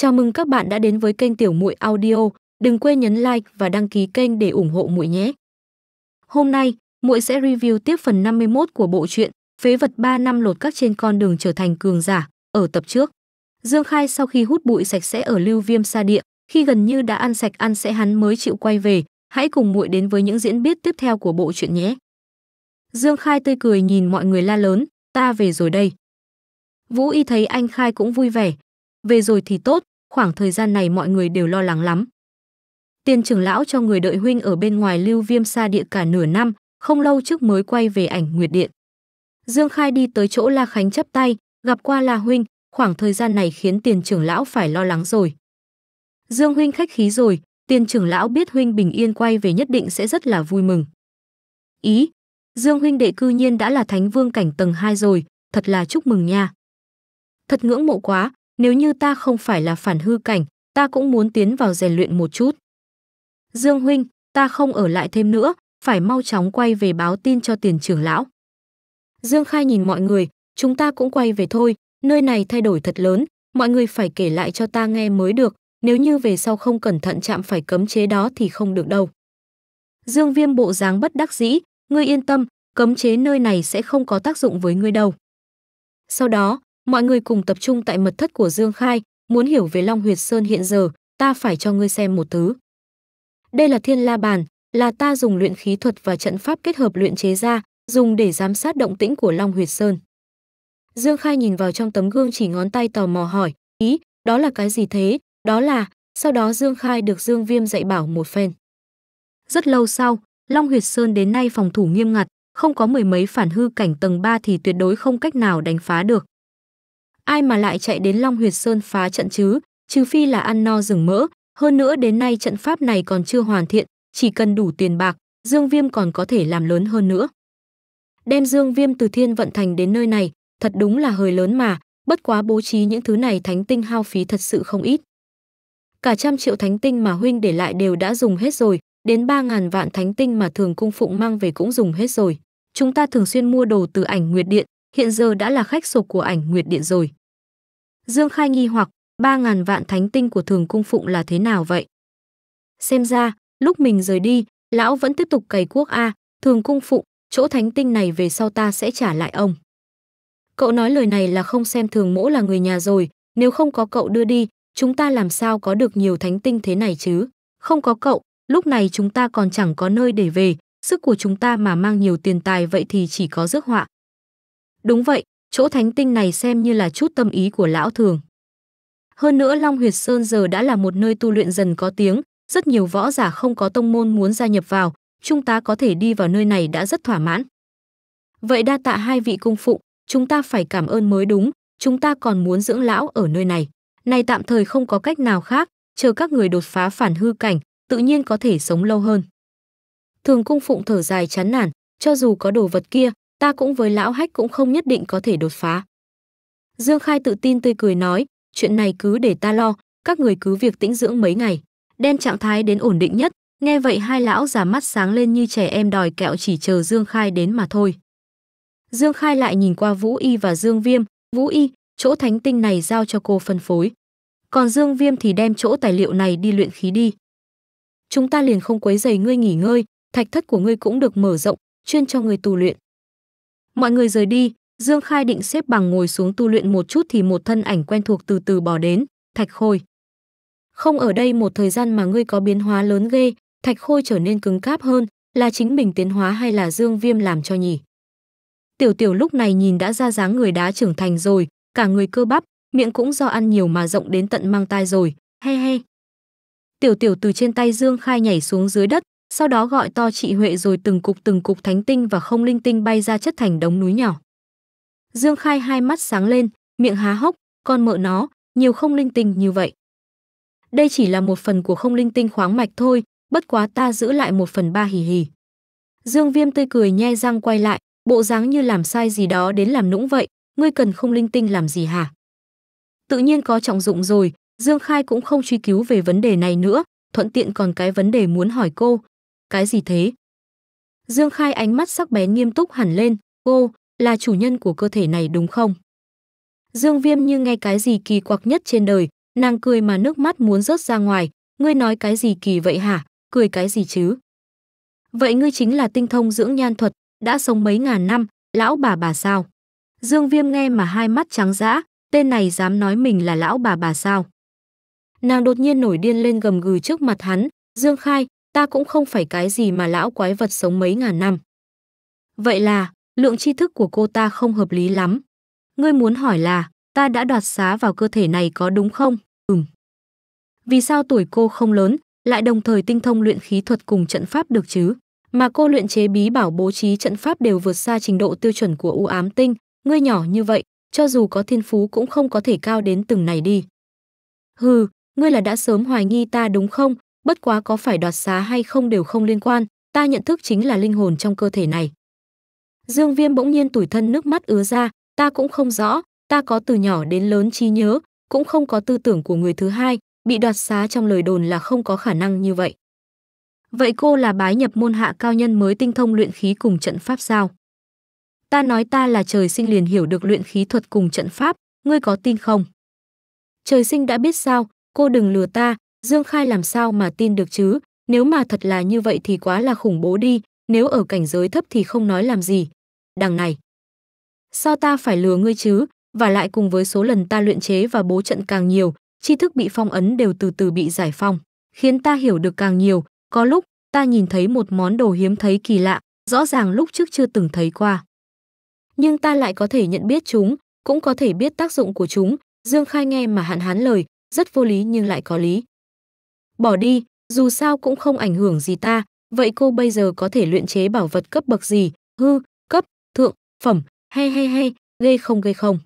Chào mừng các bạn đã đến với kênh Tiểu Muội Audio, đừng quên nhấn like và đăng ký kênh để ủng hộ muội nhé. Hôm nay, muội sẽ review tiếp phần 51 của bộ truyện Phế vật 3 năm lột các trên con đường trở thành cường giả ở tập trước. Dương Khai sau khi hút bụi sạch sẽ ở Lưu Viêm Sa Địa, khi gần như đã ăn sạch ăn sẽ hắn mới chịu quay về, hãy cùng muội đến với những diễn biến tiếp theo của bộ truyện nhé. Dương Khai tươi cười nhìn mọi người la lớn, ta về rồi đây. Vũ Y thấy anh Khai cũng vui vẻ, về rồi thì tốt, khoảng thời gian này mọi người đều lo lắng lắm. Tiên trưởng lão cho người đợi huynh ở bên ngoài lưu viêm xa địa cả nửa năm, không lâu trước mới quay về ảnh nguyệt điện. Dương Khai đi tới chỗ La Khánh chắp tay, gặp qua La Huynh, khoảng thời gian này khiến tiền trưởng lão phải lo lắng rồi. Dương Huynh khách khí rồi, tiền trưởng lão biết Huynh bình yên quay về nhất định sẽ rất là vui mừng. Ý, Dương Huynh đệ cư nhiên đã là thánh vương cảnh tầng 2 rồi, thật là chúc mừng nha. Thật ngưỡng mộ quá, nếu như ta không phải là phản hư cảnh, ta cũng muốn tiến vào rèn luyện một chút. Dương huynh, ta không ở lại thêm nữa, phải mau chóng quay về báo tin cho tiền trưởng lão. Dương Khai nhìn mọi người, chúng ta cũng quay về thôi, nơi này thay đổi thật lớn, mọi người phải kể lại cho ta nghe mới được, nếu như về sau không cẩn thận chạm phải cấm chế đó thì không được đâu. Dương Viêm bộ dáng bất đắc dĩ, ngươi yên tâm, cấm chế nơi này sẽ không có tác dụng với ngươi đâu. Sau đó, mọi người cùng tập trung tại mật thất của Dương Khai, muốn hiểu về Long Huyệt Sơn hiện giờ, ta phải cho ngươi xem một thứ. Đây là thiên la bàn, là ta dùng luyện khí thuật và trận pháp kết hợp luyện chế ra, dùng để giám sát động tĩnh của Long Huyệt Sơn. Dương Khai nhìn vào trong tấm gương chỉ ngón tay tò mò hỏi, ý, đó là cái gì thế, đó là, sau đó Dương Khai được Dương Viêm dạy bảo một phen. Rất lâu sau, Long Huyệt Sơn đến nay phòng thủ nghiêm ngặt, không có mười mấy phản hư cảnh tầng 3 thì tuyệt đối không cách nào đánh phá được ai mà lại chạy đến Long Huyệt Sơn phá trận chứ, trừ phi là ăn no rừng mỡ, hơn nữa đến nay trận pháp này còn chưa hoàn thiện, chỉ cần đủ tiền bạc, Dương Viêm còn có thể làm lớn hơn nữa. Đem Dương Viêm từ Thiên Vận Thành đến nơi này, thật đúng là hơi lớn mà, bất quá bố trí những thứ này thánh tinh hao phí thật sự không ít. Cả trăm triệu thánh tinh mà huynh để lại đều đã dùng hết rồi, đến ba ngàn vạn thánh tinh mà thường cung phụng mang về cũng dùng hết rồi. Chúng ta thường xuyên mua đồ từ ảnh nguyệt điện, hiện giờ đã là khách sộp của ảnh Nguyệt Điện rồi. Dương Khai nghi hoặc, ba ngàn vạn thánh tinh của thường cung phụng là thế nào vậy? Xem ra, lúc mình rời đi, lão vẫn tiếp tục cày quốc A, thường cung phụng, chỗ thánh tinh này về sau ta sẽ trả lại ông. Cậu nói lời này là không xem thường mỗ là người nhà rồi, nếu không có cậu đưa đi, chúng ta làm sao có được nhiều thánh tinh thế này chứ? Không có cậu, lúc này chúng ta còn chẳng có nơi để về, sức của chúng ta mà mang nhiều tiền tài vậy thì chỉ có rước họa. Đúng vậy, chỗ thánh tinh này xem như là chút tâm ý của lão thường. Hơn nữa Long Huyệt Sơn giờ đã là một nơi tu luyện dần có tiếng, rất nhiều võ giả không có tông môn muốn gia nhập vào, chúng ta có thể đi vào nơi này đã rất thỏa mãn. Vậy đa tạ hai vị cung phụ, chúng ta phải cảm ơn mới đúng, chúng ta còn muốn dưỡng lão ở nơi này. Này tạm thời không có cách nào khác, chờ các người đột phá phản hư cảnh, tự nhiên có thể sống lâu hơn. Thường cung phụng thở dài chán nản, cho dù có đồ vật kia, ta cũng với lão hách cũng không nhất định có thể đột phá. Dương Khai tự tin tươi cười nói, chuyện này cứ để ta lo, các người cứ việc tĩnh dưỡng mấy ngày, đem trạng thái đến ổn định nhất, nghe vậy hai lão già mắt sáng lên như trẻ em đòi kẹo chỉ chờ Dương Khai đến mà thôi. Dương Khai lại nhìn qua Vũ Y và Dương Viêm, Vũ Y, chỗ thánh tinh này giao cho cô phân phối. Còn Dương Viêm thì đem chỗ tài liệu này đi luyện khí đi. Chúng ta liền không quấy giày ngươi nghỉ ngơi, thạch thất của ngươi cũng được mở rộng, chuyên cho ngươi tu luyện. Mọi người rời đi, Dương Khai định xếp bằng ngồi xuống tu luyện một chút thì một thân ảnh quen thuộc từ từ bỏ đến, Thạch Khôi. Không ở đây một thời gian mà ngươi có biến hóa lớn ghê, Thạch Khôi trở nên cứng cáp hơn, là chính mình tiến hóa hay là Dương Viêm làm cho nhỉ? Tiểu Tiểu lúc này nhìn đã ra dáng người đá trưởng thành rồi, cả người cơ bắp, miệng cũng do ăn nhiều mà rộng đến tận mang tai rồi, he he. Tiểu Tiểu từ trên tay Dương Khai nhảy xuống dưới đất, sau đó gọi to chị Huệ rồi từng cục từng cục thánh tinh và không linh tinh bay ra chất thành đống núi nhỏ. Dương Khai hai mắt sáng lên, miệng há hốc, con mợ nó, nhiều không linh tinh như vậy. Đây chỉ là một phần của không linh tinh khoáng mạch thôi, bất quá ta giữ lại một phần ba hì hì Dương Viêm tươi cười nhe răng quay lại, bộ dáng như làm sai gì đó đến làm nũng vậy, ngươi cần không linh tinh làm gì hả? Tự nhiên có trọng dụng rồi, Dương Khai cũng không truy cứu về vấn đề này nữa, thuận tiện còn cái vấn đề muốn hỏi cô, cái gì thế? Dương Khai ánh mắt sắc bén nghiêm túc hẳn lên, cô là chủ nhân của cơ thể này đúng không? Dương Viêm như nghe cái gì kỳ quặc nhất trên đời, nàng cười mà nước mắt muốn rớt ra ngoài, ngươi nói cái gì kỳ vậy hả, cười cái gì chứ? Vậy ngươi chính là tinh thông dưỡng nhan thuật, đã sống mấy ngàn năm, lão bà bà sao? Dương Viêm nghe mà hai mắt trắng dã, tên này dám nói mình là lão bà bà sao? Nàng đột nhiên nổi điên lên gầm gừ trước mặt hắn, Dương Khai, ta cũng không phải cái gì mà lão quái vật sống mấy ngàn năm. Vậy là, lượng tri thức của cô ta không hợp lý lắm. Ngươi muốn hỏi là, ta đã đoạt xá vào cơ thể này có đúng không? Ừm. Vì sao tuổi cô không lớn, lại đồng thời tinh thông luyện khí thuật cùng trận pháp được chứ? Mà cô luyện chế bí bảo bố trí trận pháp đều vượt xa trình độ tiêu chuẩn của u ám tinh, ngươi nhỏ như vậy, cho dù có thiên phú cũng không có thể cao đến từng này đi. Hừ, ngươi là đã sớm hoài nghi ta đúng không? bất quá có phải đoạt xá hay không đều không liên quan, ta nhận thức chính là linh hồn trong cơ thể này. Dương Viêm bỗng nhiên tủi thân nước mắt ứa ra, ta cũng không rõ, ta có từ nhỏ đến lớn trí nhớ, cũng không có tư tưởng của người thứ hai, bị đoạt xá trong lời đồn là không có khả năng như vậy. Vậy cô là bái nhập môn hạ cao nhân mới tinh thông luyện khí cùng trận pháp sao? Ta nói ta là trời sinh liền hiểu được luyện khí thuật cùng trận pháp, ngươi có tin không? Trời sinh đã biết sao, cô đừng lừa ta, Dương Khai làm sao mà tin được chứ, nếu mà thật là như vậy thì quá là khủng bố đi, nếu ở cảnh giới thấp thì không nói làm gì. Đằng này, sao ta phải lừa ngươi chứ, và lại cùng với số lần ta luyện chế và bố trận càng nhiều, tri thức bị phong ấn đều từ từ bị giải phong, khiến ta hiểu được càng nhiều, có lúc ta nhìn thấy một món đồ hiếm thấy kỳ lạ, rõ ràng lúc trước chưa từng thấy qua. Nhưng ta lại có thể nhận biết chúng, cũng có thể biết tác dụng của chúng, Dương Khai nghe mà hạn hán lời, rất vô lý nhưng lại có lý bỏ đi, dù sao cũng không ảnh hưởng gì ta, vậy cô bây giờ có thể luyện chế bảo vật cấp bậc gì, hư, cấp, thượng, phẩm, he he he, ghê không ghê không.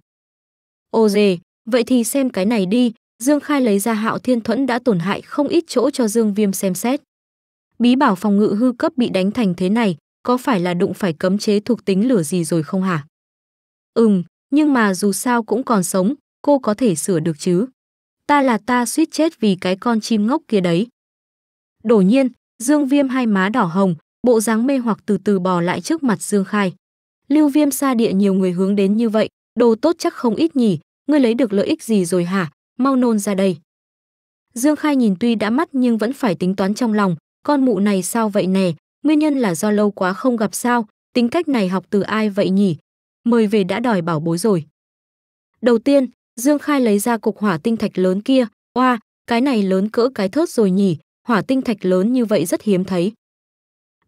Ô dề, vậy thì xem cái này đi, Dương Khai lấy ra hạo thiên thuẫn đã tổn hại không ít chỗ cho Dương Viêm xem xét. Bí bảo phòng ngự hư cấp bị đánh thành thế này, có phải là đụng phải cấm chế thuộc tính lửa gì rồi không hả? Ừm, nhưng mà dù sao cũng còn sống, cô có thể sửa được chứ ta là ta suýt chết vì cái con chim ngốc kia đấy. Đổ nhiên, Dương Viêm hai má đỏ hồng, bộ dáng mê hoặc từ từ bò lại trước mặt Dương Khai. Lưu Viêm xa địa nhiều người hướng đến như vậy, đồ tốt chắc không ít nhỉ, ngươi lấy được lợi ích gì rồi hả, mau nôn ra đây. Dương Khai nhìn tuy đã mắt nhưng vẫn phải tính toán trong lòng, con mụ này sao vậy nè, nguyên nhân là do lâu quá không gặp sao, tính cách này học từ ai vậy nhỉ? Mời về đã đòi bảo bối rồi. Đầu tiên, Dương Khai lấy ra cục hỏa tinh thạch lớn kia, oa, cái này lớn cỡ cái thớt rồi nhỉ, hỏa tinh thạch lớn như vậy rất hiếm thấy.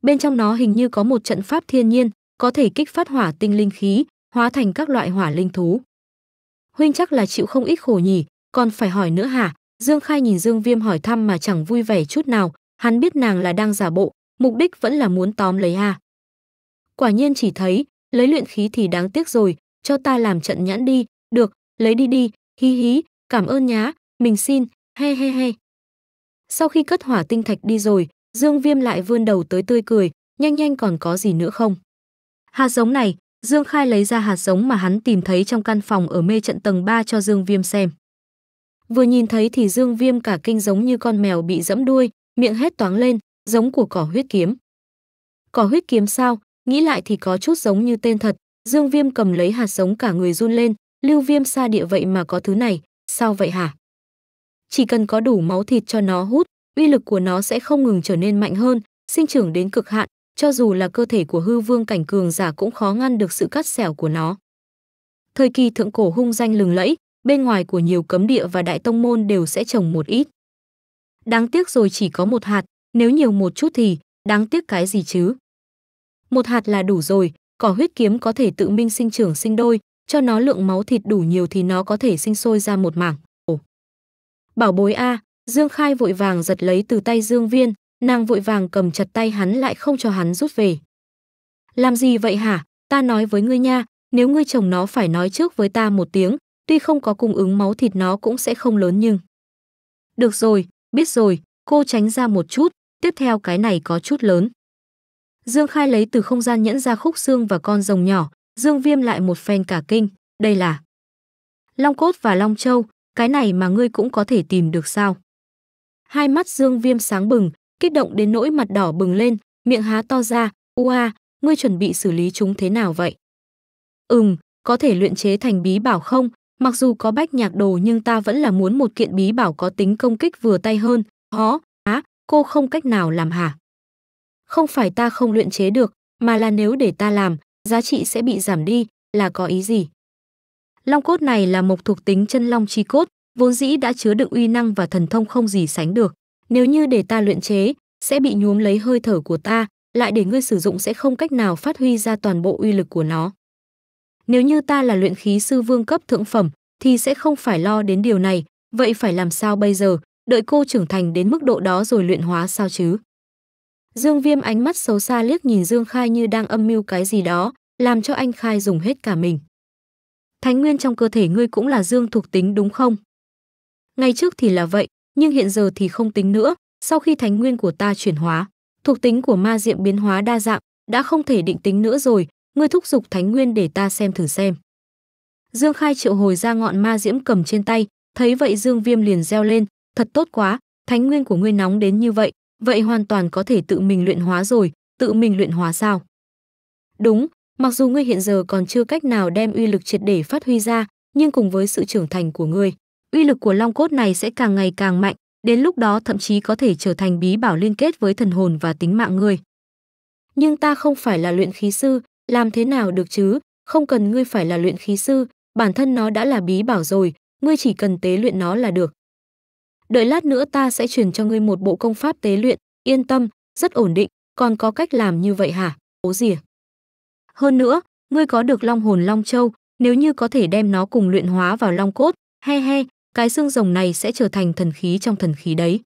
Bên trong nó hình như có một trận pháp thiên nhiên, có thể kích phát hỏa tinh linh khí, hóa thành các loại hỏa linh thú. Huynh chắc là chịu không ít khổ nhỉ, còn phải hỏi nữa hả? Dương Khai nhìn Dương Viêm hỏi thăm mà chẳng vui vẻ chút nào, hắn biết nàng là đang giả bộ, mục đích vẫn là muốn tóm lấy a. À? Quả nhiên chỉ thấy, lấy luyện khí thì đáng tiếc rồi, cho ta làm trận nhãn đi, được, lấy đi đi, hí hí, cảm ơn nhá, mình xin, he he he. Sau khi cất hỏa tinh thạch đi rồi, Dương Viêm lại vươn đầu tới tươi cười, nhanh nhanh còn có gì nữa không? Hạt giống này, Dương Khai lấy ra hạt giống mà hắn tìm thấy trong căn phòng ở mê trận tầng 3 cho Dương Viêm xem. Vừa nhìn thấy thì Dương Viêm cả kinh giống như con mèo bị dẫm đuôi, miệng hét toáng lên, giống của cỏ huyết kiếm. Cỏ huyết kiếm sao? Nghĩ lại thì có chút giống như tên thật, Dương Viêm cầm lấy hạt giống cả người run lên, lưu viêm xa địa vậy mà có thứ này, sao vậy hả? Chỉ cần có đủ máu thịt cho nó hút, uy lực của nó sẽ không ngừng trở nên mạnh hơn, sinh trưởng đến cực hạn, cho dù là cơ thể của hư vương cảnh cường giả cũng khó ngăn được sự cắt xẻo của nó. Thời kỳ thượng cổ hung danh lừng lẫy, bên ngoài của nhiều cấm địa và đại tông môn đều sẽ trồng một ít. Đáng tiếc rồi chỉ có một hạt, nếu nhiều một chút thì, đáng tiếc cái gì chứ? Một hạt là đủ rồi, cỏ huyết kiếm có thể tự minh sinh trưởng sinh đôi, cho nó lượng máu thịt đủ nhiều thì nó có thể sinh sôi ra một mảng. Ồ. Bảo bối a, Dương Khai vội vàng giật lấy từ tay Dương Viên, nàng vội vàng cầm chặt tay hắn lại không cho hắn rút về. Làm gì vậy hả? Ta nói với ngươi nha, nếu ngươi chồng nó phải nói trước với ta một tiếng, tuy không có cung ứng máu thịt nó cũng sẽ không lớn nhưng. Được rồi, biết rồi, cô tránh ra một chút, tiếp theo cái này có chút lớn. Dương Khai lấy từ không gian nhẫn ra khúc xương và con rồng nhỏ, Dương Viêm lại một phen cả kinh, đây là Long cốt và Long châu, cái này mà ngươi cũng có thể tìm được sao? Hai mắt Dương Viêm sáng bừng, kích động đến nỗi mặt đỏ bừng lên, miệng há to ra, Ua, ngươi chuẩn bị xử lý chúng thế nào vậy?" "Ừm, có thể luyện chế thành bí bảo không? Mặc dù có bách nhạc đồ nhưng ta vẫn là muốn một kiện bí bảo có tính công kích vừa tay hơn." "Hó, á, cô không cách nào làm hả?" "Không phải ta không luyện chế được, mà là nếu để ta làm, giá trị sẽ bị giảm đi, là có ý gì? Long cốt này là một thuộc tính chân long chi cốt, vốn dĩ đã chứa đựng uy năng và thần thông không gì sánh được. Nếu như để ta luyện chế, sẽ bị nhuốm lấy hơi thở của ta, lại để ngươi sử dụng sẽ không cách nào phát huy ra toàn bộ uy lực của nó. Nếu như ta là luyện khí sư vương cấp thượng phẩm, thì sẽ không phải lo đến điều này, vậy phải làm sao bây giờ, đợi cô trưởng thành đến mức độ đó rồi luyện hóa sao chứ? Dương Viêm ánh mắt xấu xa liếc nhìn Dương Khai như đang âm mưu cái gì đó, làm cho anh Khai dùng hết cả mình. Thánh nguyên trong cơ thể ngươi cũng là dương thuộc tính đúng không? Ngày trước thì là vậy, nhưng hiện giờ thì không tính nữa, sau khi thánh nguyên của ta chuyển hóa, thuộc tính của ma diệm biến hóa đa dạng, đã không thể định tính nữa rồi, ngươi thúc giục thánh nguyên để ta xem thử xem. Dương Khai triệu hồi ra ngọn ma diễm cầm trên tay, thấy vậy Dương Viêm liền reo lên, thật tốt quá, thánh nguyên của ngươi nóng đến như vậy, vậy hoàn toàn có thể tự mình luyện hóa rồi, tự mình luyện hóa sao? Đúng, mặc dù ngươi hiện giờ còn chưa cách nào đem uy lực triệt để phát huy ra, nhưng cùng với sự trưởng thành của ngươi, uy lực của long cốt này sẽ càng ngày càng mạnh, đến lúc đó thậm chí có thể trở thành bí bảo liên kết với thần hồn và tính mạng ngươi. Nhưng ta không phải là luyện khí sư, làm thế nào được chứ? Không cần ngươi phải là luyện khí sư, bản thân nó đã là bí bảo rồi, ngươi chỉ cần tế luyện nó là được đợi lát nữa ta sẽ truyền cho ngươi một bộ công pháp tế luyện, yên tâm, rất ổn định, còn có cách làm như vậy hả? Ố gì Hơn nữa, ngươi có được long hồn long châu, nếu như có thể đem nó cùng luyện hóa vào long cốt, he he, cái xương rồng này sẽ trở thành thần khí trong thần khí đấy.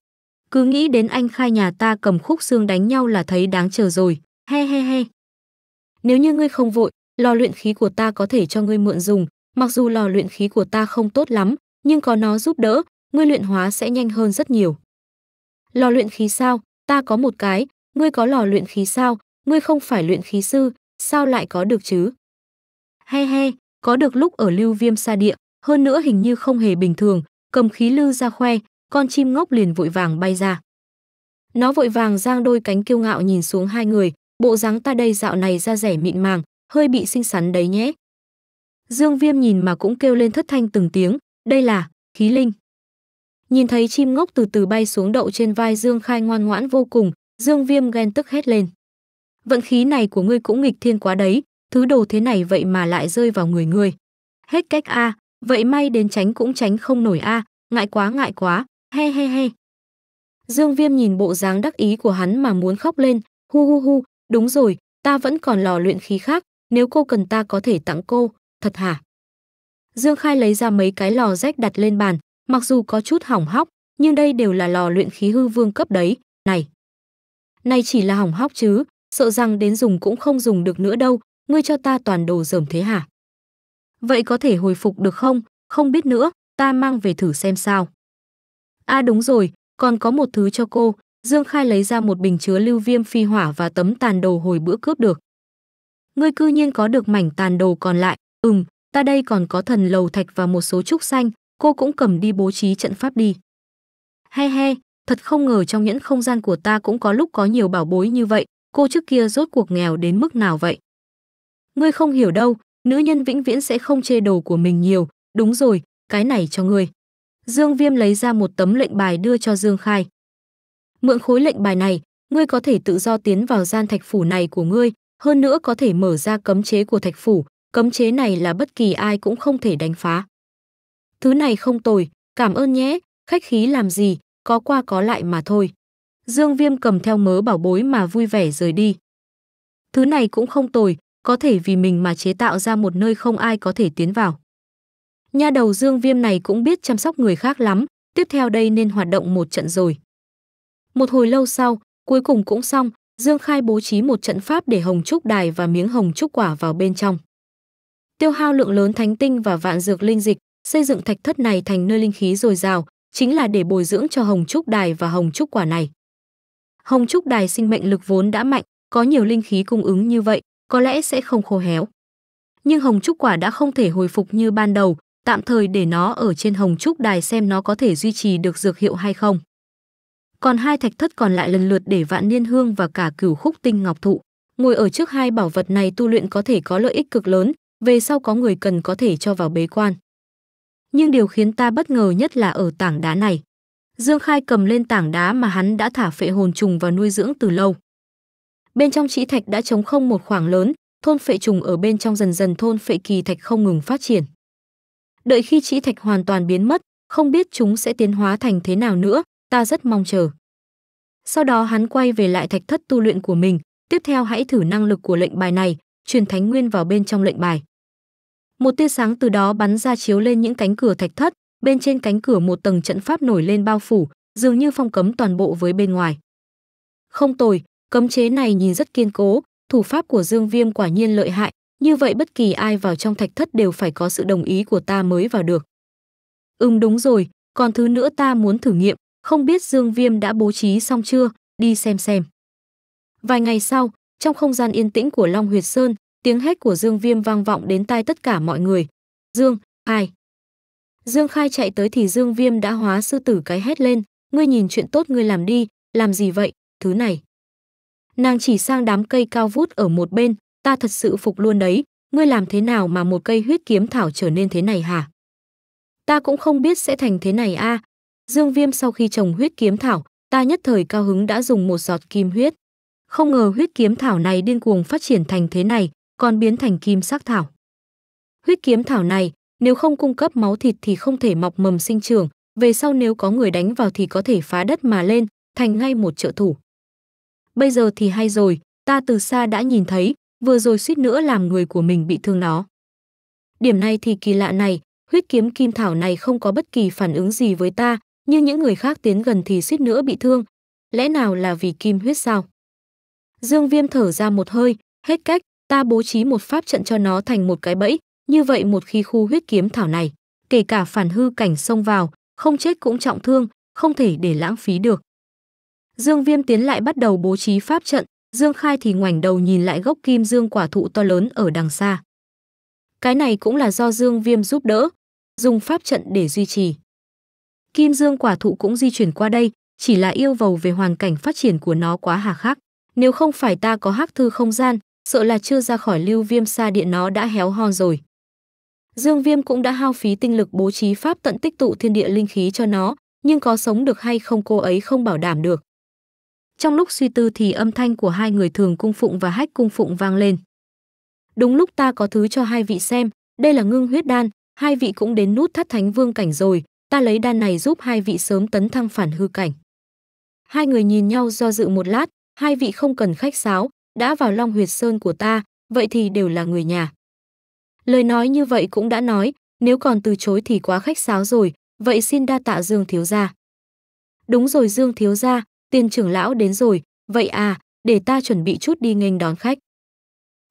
Cứ nghĩ đến anh khai nhà ta cầm khúc xương đánh nhau là thấy đáng chờ rồi, he he he. Nếu như ngươi không vội, lò luyện khí của ta có thể cho ngươi mượn dùng, mặc dù lò luyện khí của ta không tốt lắm, nhưng có nó giúp đỡ, ngươi luyện hóa sẽ nhanh hơn rất nhiều. Lò luyện khí sao? Ta có một cái, ngươi có lò luyện khí sao? Ngươi không phải luyện khí sư, sao lại có được chứ? He he, có được lúc ở lưu viêm xa địa, hơn nữa hình như không hề bình thường, cầm khí lư ra khoe, con chim ngốc liền vội vàng bay ra. Nó vội vàng giang đôi cánh kiêu ngạo nhìn xuống hai người, bộ dáng ta đây dạo này ra rẻ mịn màng, hơi bị xinh xắn đấy nhé. Dương Viêm nhìn mà cũng kêu lên thất thanh từng tiếng, đây là khí linh. Nhìn thấy chim ngốc từ từ bay xuống đậu trên vai Dương Khai ngoan ngoãn vô cùng, Dương Viêm ghen tức hét lên. Vận khí này của ngươi cũng nghịch thiên quá đấy, thứ đồ thế này vậy mà lại rơi vào người ngươi. Hết cách a, vậy may đến tránh cũng tránh không nổi a, ngại quá ngại quá, he he he. Dương Viêm nhìn bộ dáng đắc ý của hắn mà muốn khóc lên, hu hu hu, đúng rồi, ta vẫn còn lò luyện khí khác, nếu cô cần ta có thể tặng cô, thật hả? Dương Khai lấy ra mấy cái lò rách đặt lên bàn, Mặc dù có chút hỏng hóc, nhưng đây đều là lò luyện khí hư vương cấp đấy, này. Này chỉ là hỏng hóc chứ, sợ rằng đến dùng cũng không dùng được nữa đâu, ngươi cho ta toàn đồ dởm thế hả? Vậy có thể hồi phục được không? Không biết nữa, ta mang về thử xem sao. À đúng rồi, còn có một thứ cho cô, Dương Khai lấy ra một bình chứa lưu viêm phi hỏa và tấm tàn đồ hồi bữa cướp được. Ngươi cư nhiên có được mảnh tàn đồ còn lại, ừm, ta đây còn có thần lầu thạch và một số trúc xanh, cô cũng cầm đi bố trí trận pháp đi. He he, thật không ngờ trong những không gian của ta cũng có lúc có nhiều bảo bối như vậy, cô trước kia rốt cuộc nghèo đến mức nào vậy? Ngươi không hiểu đâu, nữ nhân vĩnh viễn sẽ không chê đồ của mình nhiều, đúng rồi, cái này cho ngươi. Dương Viêm lấy ra một tấm lệnh bài đưa cho Dương Khai. Mượn khối lệnh bài này, ngươi có thể tự do tiến vào gian thạch phủ này của ngươi, hơn nữa có thể mở ra cấm chế của thạch phủ, cấm chế này là bất kỳ ai cũng không thể đánh phá. Thứ này không tồi, cảm ơn nhé, khách khí làm gì, có qua có lại mà thôi. Dương Viêm cầm theo mớ bảo bối mà vui vẻ rời đi. Thứ này cũng không tồi, có thể vì mình mà chế tạo ra một nơi không ai có thể tiến vào. Nha đầu Dương Viêm này cũng biết chăm sóc người khác lắm, tiếp theo đây nên hoạt động một trận rồi. Một hồi lâu sau, cuối cùng cũng xong, Dương Khai bố trí một trận pháp để hồng trúc đài và miếng hồng trúc quả vào bên trong. Tiêu hao lượng lớn thánh tinh và vạn dược linh dịch, xây dựng thạch thất này thành nơi linh khí dồi dào, chính là để bồi dưỡng cho hồng trúc đài và hồng trúc quả này. Hồng trúc đài sinh mệnh lực vốn đã mạnh, có nhiều linh khí cung ứng như vậy, có lẽ sẽ không khô héo. Nhưng hồng trúc quả đã không thể hồi phục như ban đầu, tạm thời để nó ở trên hồng trúc đài xem nó có thể duy trì được dược hiệu hay không. Còn hai thạch thất còn lại lần lượt để vạn niên hương và cả cửu khúc tinh ngọc thụ. Ngồi ở trước hai bảo vật này tu luyện có thể có lợi ích cực lớn, về sau có người cần có thể cho vào bế quan nhưng điều khiến ta bất ngờ nhất là ở tảng đá này. Dương Khai cầm lên tảng đá mà hắn đã thả phệ hồn trùng và nuôi dưỡng từ lâu. Bên trong chỉ thạch đã trống không một khoảng lớn, thôn phệ trùng ở bên trong dần dần thôn phệ kỳ thạch không ngừng phát triển. Đợi khi chỉ thạch hoàn toàn biến mất, không biết chúng sẽ tiến hóa thành thế nào nữa, ta rất mong chờ. Sau đó hắn quay về lại thạch thất tu luyện của mình, tiếp theo hãy thử năng lực của lệnh bài này, truyền thánh nguyên vào bên trong lệnh bài. Một tia sáng từ đó bắn ra chiếu lên những cánh cửa thạch thất, bên trên cánh cửa một tầng trận pháp nổi lên bao phủ, dường như phong cấm toàn bộ với bên ngoài. Không tồi, cấm chế này nhìn rất kiên cố, thủ pháp của Dương Viêm quả nhiên lợi hại, như vậy bất kỳ ai vào trong thạch thất đều phải có sự đồng ý của ta mới vào được. Ừm đúng rồi, còn thứ nữa ta muốn thử nghiệm, không biết Dương Viêm đã bố trí xong chưa, đi xem xem. Vài ngày sau, trong không gian yên tĩnh của Long Huyệt Sơn, Tiếng hét của Dương Viêm vang vọng đến tai tất cả mọi người. Dương, ai? Dương Khai chạy tới thì Dương Viêm đã hóa sư tử cái hét lên. Ngươi nhìn chuyện tốt ngươi làm đi, làm gì vậy, thứ này. Nàng chỉ sang đám cây cao vút ở một bên, ta thật sự phục luôn đấy. Ngươi làm thế nào mà một cây huyết kiếm thảo trở nên thế này hả? Ta cũng không biết sẽ thành thế này a. À. Dương Viêm sau khi trồng huyết kiếm thảo, ta nhất thời cao hứng đã dùng một giọt kim huyết. Không ngờ huyết kiếm thảo này điên cuồng phát triển thành thế này, còn biến thành kim sắc thảo. Huyết kiếm thảo này, nếu không cung cấp máu thịt thì không thể mọc mầm sinh trưởng, về sau nếu có người đánh vào thì có thể phá đất mà lên, thành ngay một trợ thủ. Bây giờ thì hay rồi, ta từ xa đã nhìn thấy, vừa rồi suýt nữa làm người của mình bị thương nó. Điểm này thì kỳ lạ này, huyết kiếm kim thảo này không có bất kỳ phản ứng gì với ta, nhưng những người khác tiến gần thì suýt nữa bị thương. Lẽ nào là vì kim huyết sao? Dương Viêm thở ra một hơi, hết cách, ta bố trí một pháp trận cho nó thành một cái bẫy, như vậy một khi khu huyết kiếm thảo này, kể cả phản hư cảnh xông vào, không chết cũng trọng thương, không thể để lãng phí được. Dương Viêm tiến lại bắt đầu bố trí pháp trận, Dương Khai thì ngoảnh đầu nhìn lại gốc kim dương quả thụ to lớn ở đằng xa. Cái này cũng là do Dương Viêm giúp đỡ, dùng pháp trận để duy trì. Kim dương quả thụ cũng di chuyển qua đây, chỉ là yêu cầu về hoàn cảnh phát triển của nó quá hà khắc. Nếu không phải ta có hắc thư không gian, sợ là chưa ra khỏi lưu viêm xa điện nó đã héo hon rồi. Dương Viêm cũng đã hao phí tinh lực bố trí pháp tận tích tụ thiên địa linh khí cho nó, nhưng có sống được hay không cô ấy không bảo đảm được. Trong lúc suy tư thì âm thanh của hai người thường cung phụng và hách cung phụng vang lên. Đúng lúc ta có thứ cho hai vị xem, đây là ngưng huyết đan, hai vị cũng đến nút thắt thánh vương cảnh rồi, ta lấy đan này giúp hai vị sớm tấn thăng phản hư cảnh. Hai người nhìn nhau do dự một lát, hai vị không cần khách sáo, đã vào Long Huyệt Sơn của ta, vậy thì đều là người nhà. Lời nói như vậy cũng đã nói, nếu còn từ chối thì quá khách sáo rồi, vậy xin đa tạ Dương Thiếu Gia. Đúng rồi Dương Thiếu Gia, tiền trưởng lão đến rồi, vậy à, để ta chuẩn bị chút đi nghênh đón khách.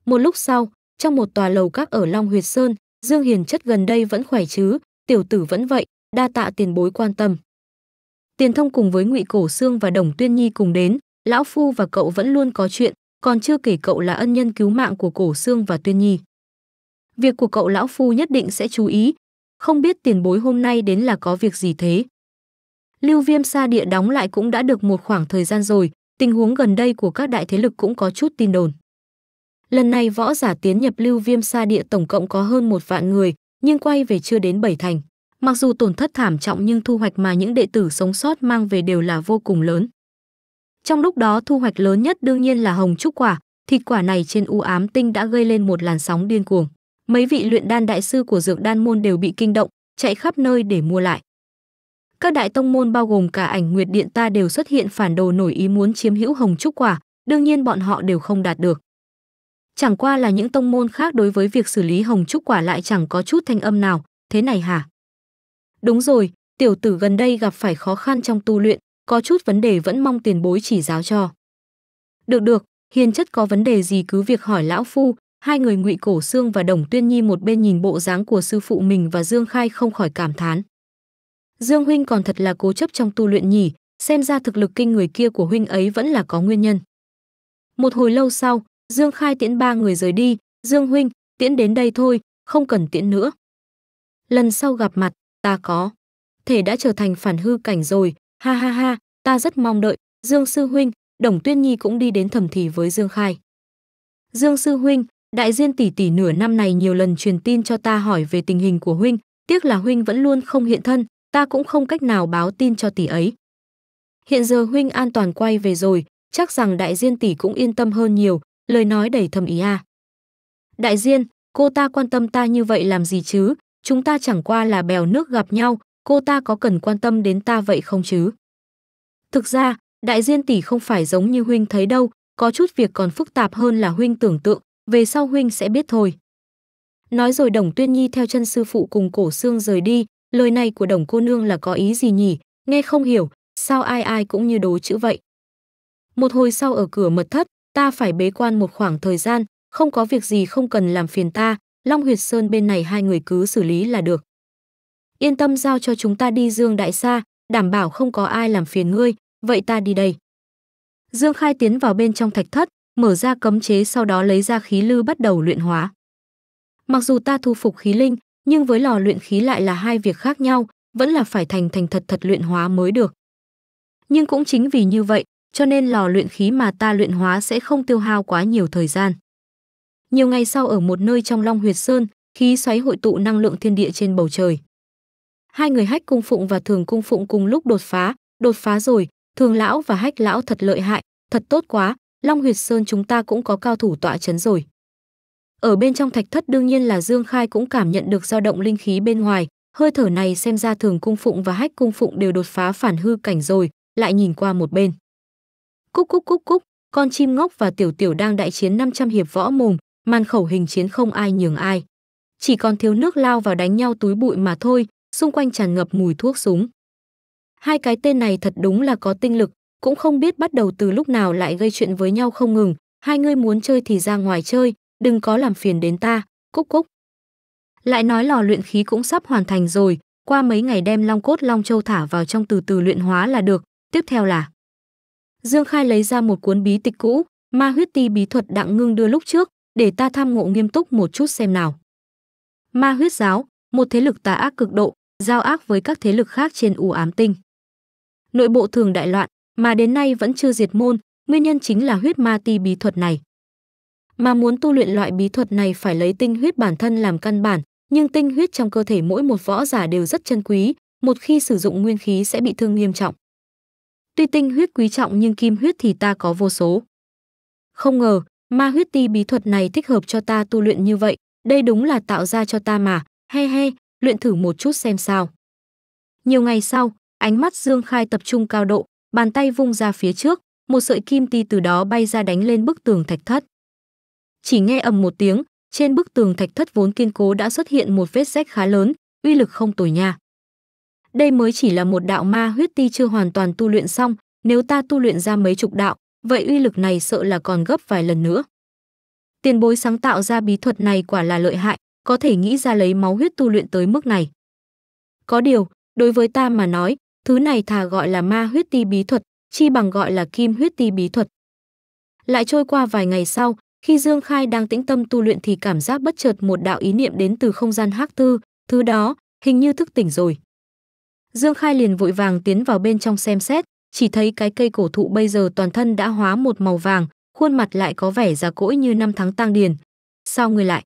Một lúc sau, trong một tòa lầu các ở Long Huyệt Sơn, Dương Hiền chất gần đây vẫn khỏe chứ, tiểu tử vẫn vậy, đa tạ tiền bối quan tâm. Tiền thông cùng với ngụy Cổ Sương và Đồng Tuyên Nhi cùng đến, lão phu và cậu vẫn luôn có chuyện, còn chưa kể cậu là ân nhân cứu mạng của Cổ Xương và Tuyên Nhi. Việc của cậu lão phu nhất định sẽ chú ý, không biết tiền bối hôm nay đến là có việc gì thế. Lưu Viêm xa Địa đóng lại cũng đã được một khoảng thời gian rồi, tình huống gần đây của các đại thế lực cũng có chút tin đồn. Lần này võ giả tiến nhập Lưu Viêm xa Địa tổng cộng có hơn một vạn người, nhưng quay về chưa đến bảy thành. Mặc dù tổn thất thảm trọng nhưng thu hoạch mà những đệ tử sống sót mang về đều là vô cùng lớn. Trong lúc đó thu hoạch lớn nhất đương nhiên là hồng trúc quả, thịt quả này trên u ám tinh đã gây lên một làn sóng điên cuồng. Mấy vị luyện đan đại sư của dược đan môn đều bị kinh động, chạy khắp nơi để mua lại. Các đại tông môn bao gồm cả ảnh nguyệt điện ta đều xuất hiện phản đồ nổi ý muốn chiếm hữu hồng trúc quả, đương nhiên bọn họ đều không đạt được. Chẳng qua là những tông môn khác đối với việc xử lý hồng trúc quả lại chẳng có chút thanh âm nào, thế này hả? Đúng rồi, tiểu tử gần đây gặp phải khó khăn trong tu luyện, có chút vấn đề vẫn mong tiền bối chỉ giáo cho. Được được, hiền chất có vấn đề gì cứ việc hỏi lão phu, hai người ngụy cổ xương và đồng tuyên nhi một bên nhìn bộ dáng của sư phụ mình và Dương Khai không khỏi cảm thán. Dương huynh còn thật là cố chấp trong tu luyện nhỉ, xem ra thực lực kinh người kia của huynh ấy vẫn là có nguyên nhân. Một hồi lâu sau, Dương Khai tiễn ba người rời đi, Dương huynh, tiễn đến đây thôi, không cần tiễn nữa. Lần sau gặp mặt, ta có. Thể đã trở thành phản hư cảnh rồi, ha ha ha ta rất mong đợi dương sư huynh đồng tuyết nhi cũng đi đến thầm thì với dương khai dương sư huynh đại diên tỷ tỷ nửa năm này nhiều lần truyền tin cho ta hỏi về tình hình của huynh tiếc là huynh vẫn luôn không hiện thân ta cũng không cách nào báo tin cho tỷ ấy hiện giờ huynh an toàn quay về rồi chắc rằng đại diên tỷ cũng yên tâm hơn nhiều lời nói đầy thầm ý a à. đại diên cô ta quan tâm ta như vậy làm gì chứ chúng ta chẳng qua là bèo nước gặp nhau cô ta có cần quan tâm đến ta vậy không chứ? Thực ra, đại diên tỷ không phải giống như huynh thấy đâu, có chút việc còn phức tạp hơn là huynh tưởng tượng, về sau huynh sẽ biết thôi. Nói rồi Đồng Tuyên Nhi theo chân sư phụ cùng cổ xương rời đi, lời này của Đồng cô nương là có ý gì nhỉ, nghe không hiểu, sao ai ai cũng như đố chữ vậy. Một hồi sau ở cửa mật thất, ta phải bế quan một khoảng thời gian, không có việc gì không cần làm phiền ta, Long Huyệt Sơn bên này hai người cứ xử lý là được yên tâm giao cho chúng ta đi Dương Đại Sa, đảm bảo không có ai làm phiền ngươi, vậy ta đi đây. Dương Khai tiến vào bên trong thạch thất, mở ra cấm chế sau đó lấy ra khí lư bắt đầu luyện hóa. Mặc dù ta thu phục khí linh, nhưng với lò luyện khí lại là hai việc khác nhau, vẫn là phải thành thành thật thật luyện hóa mới được. Nhưng cũng chính vì như vậy, cho nên lò luyện khí mà ta luyện hóa sẽ không tiêu hao quá nhiều thời gian. Nhiều ngày sau ở một nơi trong Long Huyệt Sơn, khí xoáy hội tụ năng lượng thiên địa trên bầu trời hai người hách cung phụng và thường cung phụng cùng lúc đột phá đột phá rồi thường lão và hách lão thật lợi hại thật tốt quá long huyệt sơn chúng ta cũng có cao thủ tọa chấn rồi ở bên trong thạch thất đương nhiên là dương khai cũng cảm nhận được dao động linh khí bên ngoài hơi thở này xem ra thường cung phụng và hách cung phụng đều đột phá phản hư cảnh rồi lại nhìn qua một bên cúc cúc cúc cúc con chim ngốc và tiểu tiểu đang đại chiến 500 hiệp võ mồm màn khẩu hình chiến không ai nhường ai chỉ còn thiếu nước lao vào đánh nhau túi bụi mà thôi xung quanh tràn ngập mùi thuốc súng. Hai cái tên này thật đúng là có tinh lực, cũng không biết bắt đầu từ lúc nào lại gây chuyện với nhau không ngừng, hai ngươi muốn chơi thì ra ngoài chơi, đừng có làm phiền đến ta, cúc cúc. Lại nói lò luyện khí cũng sắp hoàn thành rồi, qua mấy ngày đem long cốt long châu thả vào trong từ từ luyện hóa là được, tiếp theo là Dương Khai lấy ra một cuốn bí tịch cũ, ma huyết ti bí thuật đặng ngưng đưa lúc trước, để ta tham ngộ nghiêm túc một chút xem nào. Ma huyết giáo, một thế lực tà ác cực độ, giao ác với các thế lực khác trên U ám tinh. Nội bộ thường đại loạn, mà đến nay vẫn chưa diệt môn, nguyên nhân chính là huyết ma ti bí thuật này. Mà muốn tu luyện loại bí thuật này phải lấy tinh huyết bản thân làm căn bản, nhưng tinh huyết trong cơ thể mỗi một võ giả đều rất chân quý, một khi sử dụng nguyên khí sẽ bị thương nghiêm trọng. Tuy tinh huyết quý trọng nhưng kim huyết thì ta có vô số. Không ngờ, ma huyết ti bí thuật này thích hợp cho ta tu luyện như vậy, đây đúng là tạo ra cho ta mà, he he, luyện thử một chút xem sao. Nhiều ngày sau, ánh mắt Dương Khai tập trung cao độ, bàn tay vung ra phía trước, một sợi kim ti từ đó bay ra đánh lên bức tường thạch thất. Chỉ nghe ầm một tiếng, trên bức tường thạch thất vốn kiên cố đã xuất hiện một vết rách khá lớn, uy lực không tồi nha. Đây mới chỉ là một đạo ma huyết ti chưa hoàn toàn tu luyện xong, nếu ta tu luyện ra mấy chục đạo, vậy uy lực này sợ là còn gấp vài lần nữa. Tiền bối sáng tạo ra bí thuật này quả là lợi hại, có thể nghĩ ra lấy máu huyết tu luyện tới mức này. Có điều, đối với ta mà nói, thứ này thà gọi là ma huyết ti bí thuật, chi bằng gọi là kim huyết ti bí thuật. Lại trôi qua vài ngày sau, khi Dương Khai đang tĩnh tâm tu luyện thì cảm giác bất chợt một đạo ý niệm đến từ không gian hắc tư, thứ đó hình như thức tỉnh rồi. Dương Khai liền vội vàng tiến vào bên trong xem xét, chỉ thấy cái cây cổ thụ bây giờ toàn thân đã hóa một màu vàng, khuôn mặt lại có vẻ già cỗi như năm tháng tang điền. Sao người lại?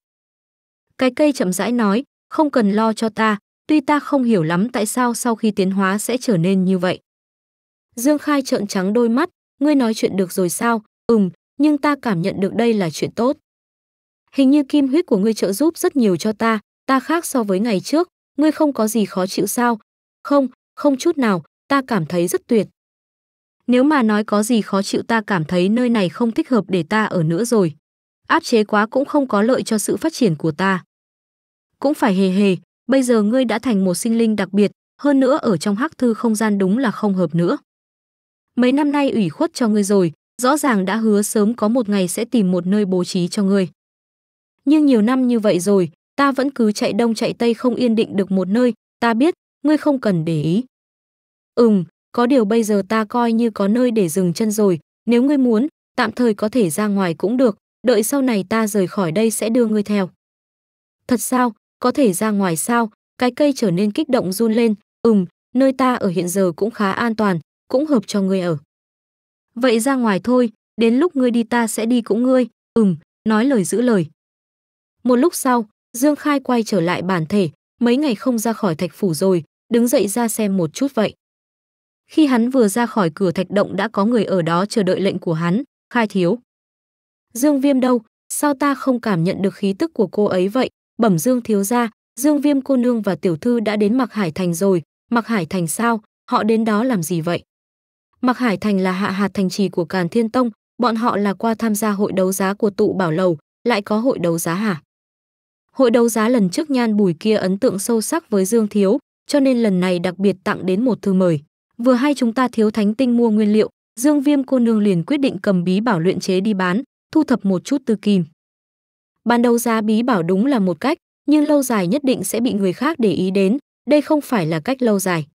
Cái cây chậm rãi nói, không cần lo cho ta, tuy ta không hiểu lắm tại sao sau khi tiến hóa sẽ trở nên như vậy. Dương Khai trợn trắng đôi mắt, ngươi nói chuyện được rồi sao? Ừm, nhưng ta cảm nhận được đây là chuyện tốt. Hình như kim huyết của ngươi trợ giúp rất nhiều cho ta, ta khác so với ngày trước, ngươi không có gì khó chịu sao? Không, không chút nào, ta cảm thấy rất tuyệt. Nếu mà nói có gì khó chịu ta cảm thấy nơi này không thích hợp để ta ở nữa rồi. Áp chế quá cũng không có lợi cho sự phát triển của ta cũng phải hề hề, bây giờ ngươi đã thành một sinh linh đặc biệt, hơn nữa ở trong hắc thư không gian đúng là không hợp nữa. Mấy năm nay ủy khuất cho ngươi rồi, rõ ràng đã hứa sớm có một ngày sẽ tìm một nơi bố trí cho ngươi. Nhưng nhiều năm như vậy rồi, ta vẫn cứ chạy đông chạy tây không yên định được một nơi, ta biết, ngươi không cần để ý. Ừm, có điều bây giờ ta coi như có nơi để dừng chân rồi, nếu ngươi muốn, tạm thời có thể ra ngoài cũng được, đợi sau này ta rời khỏi đây sẽ đưa ngươi theo. Thật sao, có thể ra ngoài sao, cái cây trở nên kích động run lên, ừm, nơi ta ở hiện giờ cũng khá an toàn, cũng hợp cho ngươi ở. Vậy ra ngoài thôi, đến lúc ngươi đi ta sẽ đi cũng ngươi, ừm, nói lời giữ lời. Một lúc sau, Dương Khai quay trở lại bản thể, mấy ngày không ra khỏi thạch phủ rồi, đứng dậy ra xem một chút vậy. Khi hắn vừa ra khỏi cửa thạch động đã có người ở đó chờ đợi lệnh của hắn, khai thiếu. Dương Viêm đâu, sao ta không cảm nhận được khí tức của cô ấy vậy? bẩm dương thiếu gia dương viêm cô nương và tiểu thư đã đến mặc hải thành rồi mặc hải thành sao họ đến đó làm gì vậy mặc hải thành là hạ hạt thành trì của càn thiên tông bọn họ là qua tham gia hội đấu giá của tụ bảo lầu lại có hội đấu giá hả hội đấu giá lần trước nhan bùi kia ấn tượng sâu sắc với dương thiếu cho nên lần này đặc biệt tặng đến một thư mời vừa hay chúng ta thiếu thánh tinh mua nguyên liệu dương viêm cô nương liền quyết định cầm bí bảo luyện chế đi bán thu thập một chút tư kim Ban đầu giá bí bảo đúng là một cách, nhưng lâu dài nhất định sẽ bị người khác để ý đến, đây không phải là cách lâu dài.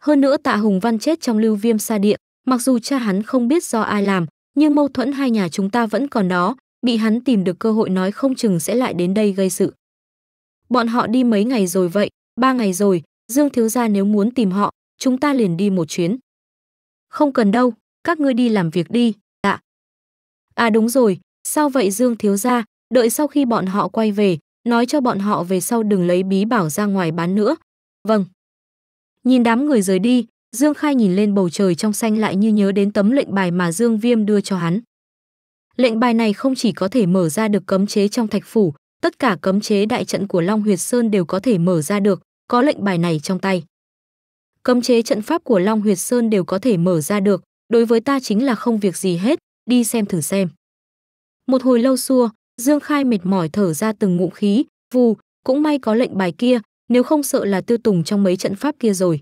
Hơn nữa Tạ Hùng Văn chết trong lưu viêm xa địa, mặc dù cha hắn không biết do ai làm, nhưng mâu thuẫn hai nhà chúng ta vẫn còn đó, bị hắn tìm được cơ hội nói không chừng sẽ lại đến đây gây sự. Bọn họ đi mấy ngày rồi vậy, ba ngày rồi, Dương Thiếu Gia nếu muốn tìm họ, chúng ta liền đi một chuyến. Không cần đâu, các ngươi đi làm việc đi, tạ. À đúng rồi, sao vậy Dương Thiếu Gia, đợi sau khi bọn họ quay về, nói cho bọn họ về sau đừng lấy bí bảo ra ngoài bán nữa. Vâng. Nhìn đám người rời đi, Dương Khai nhìn lên bầu trời trong xanh lại như nhớ đến tấm lệnh bài mà Dương Viêm đưa cho hắn. Lệnh bài này không chỉ có thể mở ra được cấm chế trong thạch phủ, tất cả cấm chế đại trận của Long Huyệt Sơn đều có thể mở ra được, có lệnh bài này trong tay. Cấm chế trận pháp của Long Huyệt Sơn đều có thể mở ra được, đối với ta chính là không việc gì hết, đi xem thử xem. Một hồi lâu xua, Dương Khai mệt mỏi thở ra từng ngụm khí, vù, cũng may có lệnh bài kia, nếu không sợ là tiêu tùng trong mấy trận pháp kia rồi.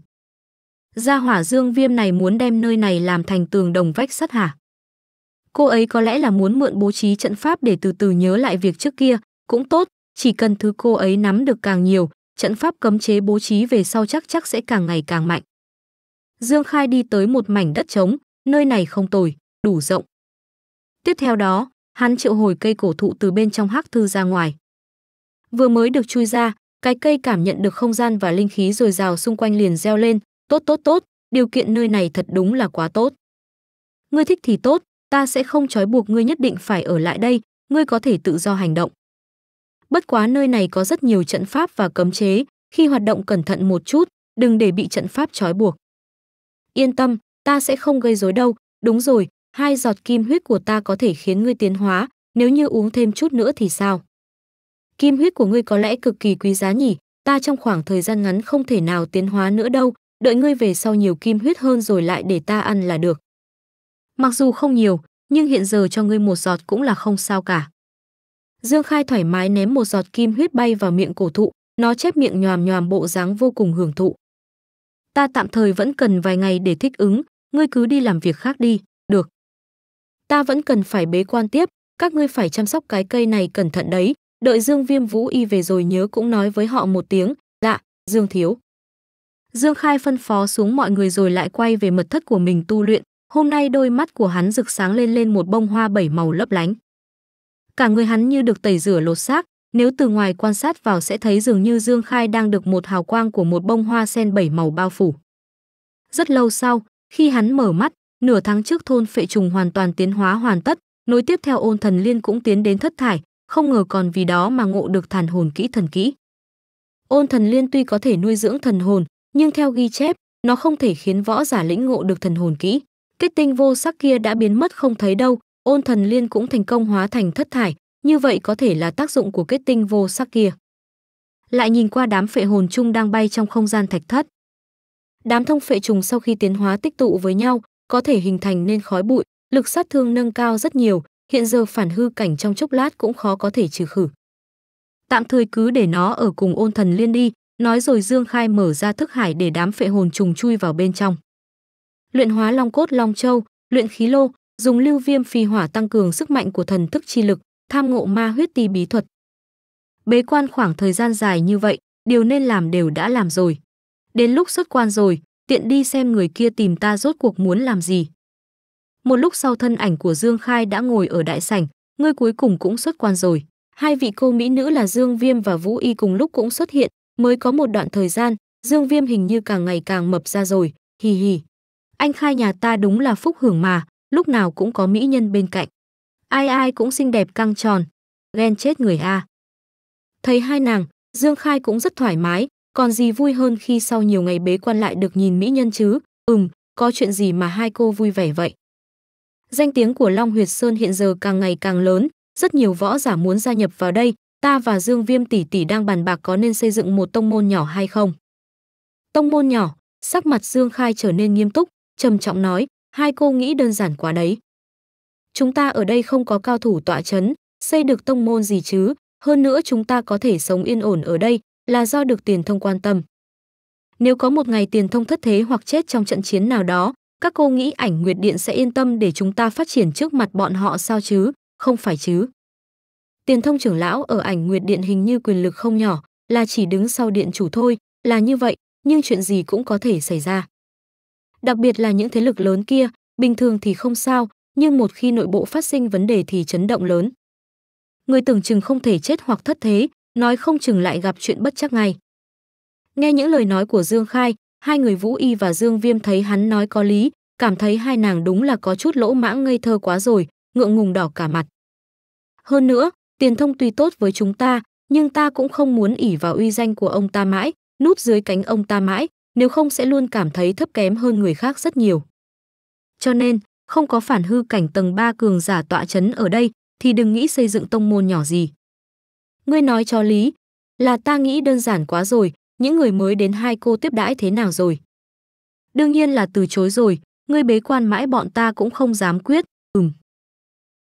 Gia hỏa Dương Viêm này muốn đem nơi này làm thành tường đồng vách sắt hả? Cô ấy có lẽ là muốn mượn bố trí trận pháp để từ từ nhớ lại việc trước kia, cũng tốt, chỉ cần thứ cô ấy nắm được càng nhiều, trận pháp cấm chế bố trí về sau chắc chắc sẽ càng ngày càng mạnh. Dương Khai đi tới một mảnh đất trống, nơi này không tồi, đủ rộng. Tiếp theo đó, hắn triệu hồi cây cổ thụ từ bên trong hắc thư ra ngoài. Vừa mới được chui ra, cái cây cảm nhận được không gian và linh khí dồi dào xung quanh liền reo lên, tốt tốt tốt, điều kiện nơi này thật đúng là quá tốt. Ngươi thích thì tốt, ta sẽ không trói buộc ngươi nhất định phải ở lại đây, ngươi có thể tự do hành động. Bất quá nơi này có rất nhiều trận pháp và cấm chế, khi hoạt động cẩn thận một chút, đừng để bị trận pháp trói buộc. Yên tâm, ta sẽ không gây rối đâu, đúng rồi, hai giọt kim huyết của ta có thể khiến ngươi tiến hóa, nếu như uống thêm chút nữa thì sao? Kim huyết của ngươi có lẽ cực kỳ quý giá nhỉ, ta trong khoảng thời gian ngắn không thể nào tiến hóa nữa đâu, đợi ngươi về sau nhiều kim huyết hơn rồi lại để ta ăn là được. Mặc dù không nhiều, nhưng hiện giờ cho ngươi một giọt cũng là không sao cả. Dương Khai thoải mái ném một giọt kim huyết bay vào miệng cổ thụ, nó chép miệng nhòm nhòm bộ dáng vô cùng hưởng thụ. Ta tạm thời vẫn cần vài ngày để thích ứng, ngươi cứ đi làm việc khác đi ta vẫn cần phải bế quan tiếp, các ngươi phải chăm sóc cái cây này cẩn thận đấy, đợi Dương Viêm Vũ Y về rồi nhớ cũng nói với họ một tiếng, dạ, Dương Thiếu. Dương Khai phân phó xuống mọi người rồi lại quay về mật thất của mình tu luyện, hôm nay đôi mắt của hắn rực sáng lên lên một bông hoa bảy màu lấp lánh. Cả người hắn như được tẩy rửa lột xác, nếu từ ngoài quan sát vào sẽ thấy dường như Dương Khai đang được một hào quang của một bông hoa sen bảy màu bao phủ. Rất lâu sau, khi hắn mở mắt, Nửa tháng trước thôn Phệ Trùng hoàn toàn tiến hóa hoàn tất, nối tiếp theo Ôn Thần Liên cũng tiến đến thất thải, không ngờ còn vì đó mà ngộ được thần Hồn Kỹ thần kỹ. Ôn Thần Liên tuy có thể nuôi dưỡng thần hồn, nhưng theo ghi chép, nó không thể khiến võ giả lĩnh ngộ được thần hồn kỹ. Kết tinh vô sắc kia đã biến mất không thấy đâu, Ôn Thần Liên cũng thành công hóa thành thất thải, như vậy có thể là tác dụng của kết tinh vô sắc kia. Lại nhìn qua đám phệ hồn chung đang bay trong không gian thạch thất. Đám thông phệ trùng sau khi tiến hóa tích tụ với nhau, có thể hình thành nên khói bụi, lực sát thương nâng cao rất nhiều, hiện giờ phản hư cảnh trong chốc lát cũng khó có thể trừ khử. Tạm thời cứ để nó ở cùng ôn thần liên đi, nói rồi Dương Khai mở ra thức hải để đám phệ hồn trùng chui vào bên trong. Luyện hóa long cốt long châu, luyện khí lô, dùng lưu viêm phi hỏa tăng cường sức mạnh của thần thức chi lực, tham ngộ ma huyết ti bí thuật. Bế quan khoảng thời gian dài như vậy, điều nên làm đều đã làm rồi. Đến lúc xuất quan rồi, tiện đi xem người kia tìm ta rốt cuộc muốn làm gì. Một lúc sau thân ảnh của Dương Khai đã ngồi ở đại sảnh, ngươi cuối cùng cũng xuất quan rồi. Hai vị cô mỹ nữ là Dương Viêm và Vũ Y cùng lúc cũng xuất hiện, mới có một đoạn thời gian, Dương Viêm hình như càng ngày càng mập ra rồi, hì hì. Anh Khai nhà ta đúng là phúc hưởng mà, lúc nào cũng có mỹ nhân bên cạnh. Ai ai cũng xinh đẹp căng tròn, ghen chết người a. Thấy hai nàng, Dương Khai cũng rất thoải mái, còn gì vui hơn khi sau nhiều ngày bế quan lại được nhìn mỹ nhân chứ? Ừm, có chuyện gì mà hai cô vui vẻ vậy? Danh tiếng của Long Huyệt Sơn hiện giờ càng ngày càng lớn, rất nhiều võ giả muốn gia nhập vào đây, ta và Dương Viêm tỷ tỷ đang bàn bạc có nên xây dựng một tông môn nhỏ hay không. Tông môn nhỏ, sắc mặt Dương Khai trở nên nghiêm túc, trầm trọng nói, hai cô nghĩ đơn giản quá đấy. Chúng ta ở đây không có cao thủ tọa chấn, xây được tông môn gì chứ, hơn nữa chúng ta có thể sống yên ổn ở đây, là do được tiền thông quan tâm. Nếu có một ngày tiền thông thất thế hoặc chết trong trận chiến nào đó, các cô nghĩ ảnh Nguyệt Điện sẽ yên tâm để chúng ta phát triển trước mặt bọn họ sao chứ, không phải chứ. Tiền thông trưởng lão ở ảnh Nguyệt Điện hình như quyền lực không nhỏ, là chỉ đứng sau điện chủ thôi, là như vậy, nhưng chuyện gì cũng có thể xảy ra. Đặc biệt là những thế lực lớn kia, bình thường thì không sao, nhưng một khi nội bộ phát sinh vấn đề thì chấn động lớn. Người tưởng chừng không thể chết hoặc thất thế, nói không chừng lại gặp chuyện bất chắc ngay. Nghe những lời nói của Dương Khai, hai người Vũ Y và Dương Viêm thấy hắn nói có lý, cảm thấy hai nàng đúng là có chút lỗ mãng ngây thơ quá rồi, ngượng ngùng đỏ cả mặt. Hơn nữa, tiền thông tuy tốt với chúng ta, nhưng ta cũng không muốn ỉ vào uy danh của ông ta mãi, núp dưới cánh ông ta mãi, nếu không sẽ luôn cảm thấy thấp kém hơn người khác rất nhiều. Cho nên, không có phản hư cảnh tầng 3 cường giả tọa chấn ở đây, thì đừng nghĩ xây dựng tông môn nhỏ gì. Ngươi nói cho lý, là ta nghĩ đơn giản quá rồi, những người mới đến hai cô tiếp đãi thế nào rồi? Đương nhiên là từ chối rồi, ngươi bế quan mãi bọn ta cũng không dám quyết, ừm.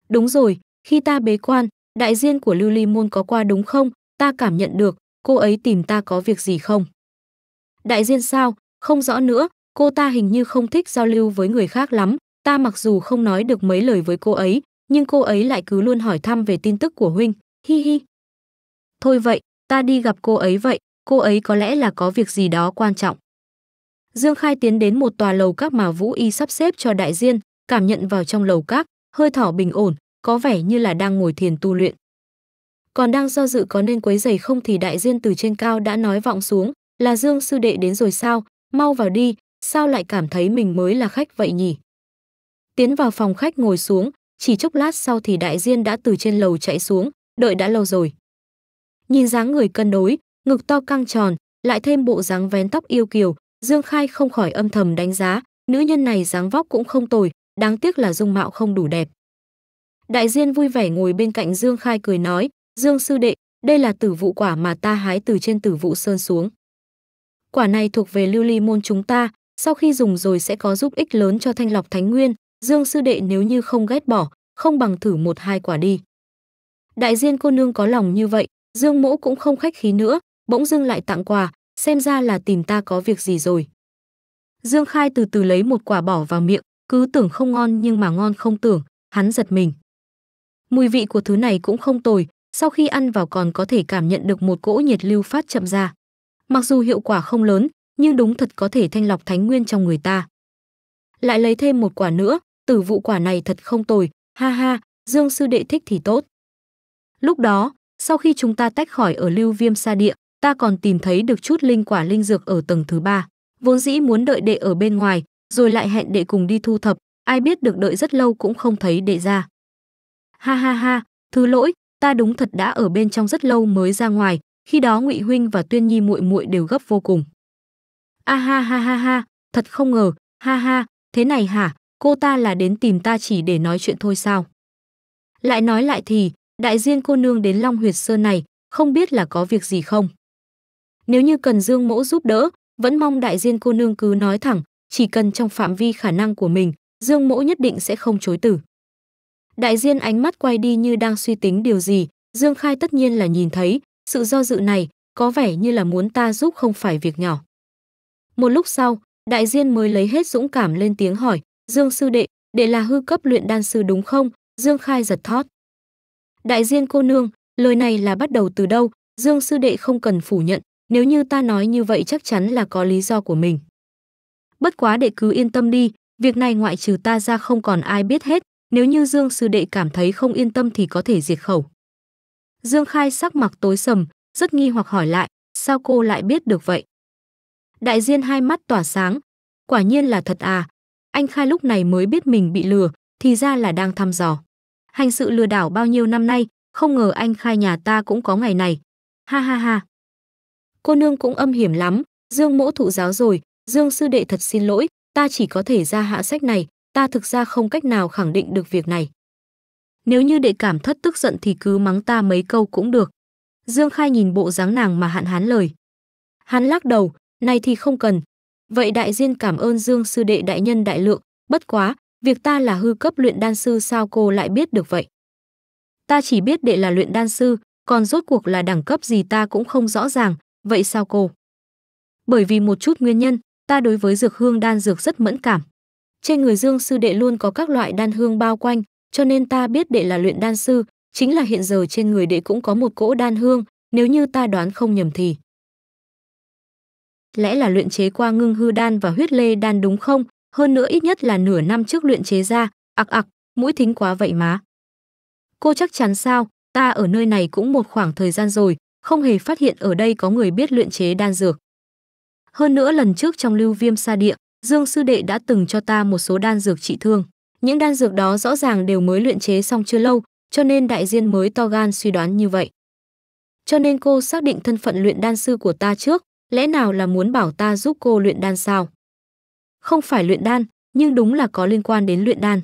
Đúng rồi, khi ta bế quan, đại diện của Lưu Ly Môn có qua đúng không? Ta cảm nhận được, cô ấy tìm ta có việc gì không? Đại diện sao? Không rõ nữa, cô ta hình như không thích giao lưu với người khác lắm. Ta mặc dù không nói được mấy lời với cô ấy, nhưng cô ấy lại cứ luôn hỏi thăm về tin tức của Huynh. Hi hi, Thôi vậy, ta đi gặp cô ấy vậy, cô ấy có lẽ là có việc gì đó quan trọng. Dương Khai tiến đến một tòa lầu các mà Vũ Y sắp xếp cho đại diên, cảm nhận vào trong lầu các, hơi thở bình ổn, có vẻ như là đang ngồi thiền tu luyện. Còn đang do dự có nên quấy giày không thì đại diên từ trên cao đã nói vọng xuống, là Dương sư đệ đến rồi sao, mau vào đi, sao lại cảm thấy mình mới là khách vậy nhỉ? Tiến vào phòng khách ngồi xuống, chỉ chốc lát sau thì đại diên đã từ trên lầu chạy xuống, đợi đã lâu rồi. Nhìn dáng người cân đối, ngực to căng tròn, lại thêm bộ dáng vén tóc yêu kiều, Dương Khai không khỏi âm thầm đánh giá, nữ nhân này dáng vóc cũng không tồi, đáng tiếc là dung mạo không đủ đẹp. Đại Diên vui vẻ ngồi bên cạnh Dương Khai cười nói, "Dương sư đệ, đây là tử vụ quả mà ta hái từ trên tử vụ sơn xuống. Quả này thuộc về lưu ly môn chúng ta, sau khi dùng rồi sẽ có giúp ích lớn cho thanh lọc thánh nguyên, Dương sư đệ nếu như không ghét bỏ, không bằng thử một hai quả đi." Đại Diên cô nương có lòng như vậy, Dương Mỗ cũng không khách khí nữa, bỗng dưng lại tặng quà, xem ra là tìm ta có việc gì rồi. Dương Khai từ từ lấy một quả bỏ vào miệng, cứ tưởng không ngon nhưng mà ngon không tưởng, hắn giật mình. Mùi vị của thứ này cũng không tồi, sau khi ăn vào còn có thể cảm nhận được một cỗ nhiệt lưu phát chậm ra. Mặc dù hiệu quả không lớn, nhưng đúng thật có thể thanh lọc thánh nguyên trong người ta. Lại lấy thêm một quả nữa, tử vụ quả này thật không tồi, ha ha, Dương sư đệ thích thì tốt. Lúc đó, sau khi chúng ta tách khỏi ở lưu viêm sa địa, ta còn tìm thấy được chút linh quả linh dược ở tầng thứ ba. Vốn dĩ muốn đợi đệ ở bên ngoài, rồi lại hẹn đệ cùng đi thu thập, ai biết được đợi rất lâu cũng không thấy đệ ra. Ha ha ha, thứ lỗi, ta đúng thật đã ở bên trong rất lâu mới ra ngoài, khi đó Ngụy huynh và Tuyên Nhi muội muội đều gấp vô cùng. A ha ha ha ha, thật không ngờ, ha ha, thế này hả, cô ta là đến tìm ta chỉ để nói chuyện thôi sao? Lại nói lại thì, đại diên cô nương đến Long Huyệt Sơn này, không biết là có việc gì không. Nếu như cần Dương Mỗ giúp đỡ, vẫn mong đại diên cô nương cứ nói thẳng, chỉ cần trong phạm vi khả năng của mình, Dương Mỗ nhất định sẽ không chối từ. Đại diên ánh mắt quay đi như đang suy tính điều gì, Dương Khai tất nhiên là nhìn thấy, sự do dự này có vẻ như là muốn ta giúp không phải việc nhỏ. Một lúc sau, đại diên mới lấy hết dũng cảm lên tiếng hỏi, Dương sư đệ, đệ là hư cấp luyện đan sư đúng không? Dương Khai giật thót. Đại Diên cô nương, lời này là bắt đầu từ đâu? Dương sư đệ không cần phủ nhận, nếu như ta nói như vậy chắc chắn là có lý do của mình. Bất quá đệ cứ yên tâm đi, việc này ngoại trừ ta ra không còn ai biết hết, nếu như Dương sư đệ cảm thấy không yên tâm thì có thể diệt khẩu. Dương Khai sắc mặt tối sầm, rất nghi hoặc hỏi lại, sao cô lại biết được vậy? Đại Diên hai mắt tỏa sáng, quả nhiên là thật à, anh Khai lúc này mới biết mình bị lừa, thì ra là đang thăm dò hành sự lừa đảo bao nhiêu năm nay, không ngờ anh khai nhà ta cũng có ngày này. Ha ha ha. Cô nương cũng âm hiểm lắm, Dương mỗ thụ giáo rồi, Dương sư đệ thật xin lỗi, ta chỉ có thể ra hạ sách này, ta thực ra không cách nào khẳng định được việc này. Nếu như đệ cảm thất tức giận thì cứ mắng ta mấy câu cũng được. Dương Khai nhìn bộ dáng nàng mà hạn hán lời. Hắn lắc đầu, này thì không cần. Vậy đại diên cảm ơn Dương sư đệ đại nhân đại lượng, bất quá, Việc ta là hư cấp luyện đan sư sao cô lại biết được vậy? Ta chỉ biết đệ là luyện đan sư, còn rốt cuộc là đẳng cấp gì ta cũng không rõ ràng, vậy sao cô? Bởi vì một chút nguyên nhân, ta đối với dược hương đan dược rất mẫn cảm. Trên người Dương sư đệ luôn có các loại đan hương bao quanh, cho nên ta biết đệ là luyện đan sư, chính là hiện giờ trên người đệ cũng có một cỗ đan hương, nếu như ta đoán không nhầm thì. Lẽ là luyện chế qua ngưng hư đan và huyết lê đan đúng không? hơn nữa ít nhất là nửa năm trước luyện chế ra, ặc ặc, mũi thính quá vậy má. Cô chắc chắn sao, ta ở nơi này cũng một khoảng thời gian rồi, không hề phát hiện ở đây có người biết luyện chế đan dược. Hơn nữa lần trước trong lưu viêm sa địa, Dương Sư Đệ đã từng cho ta một số đan dược trị thương. Những đan dược đó rõ ràng đều mới luyện chế xong chưa lâu, cho nên đại diên mới to gan suy đoán như vậy. Cho nên cô xác định thân phận luyện đan sư của ta trước, lẽ nào là muốn bảo ta giúp cô luyện đan sao? không phải luyện đan, nhưng đúng là có liên quan đến luyện đan.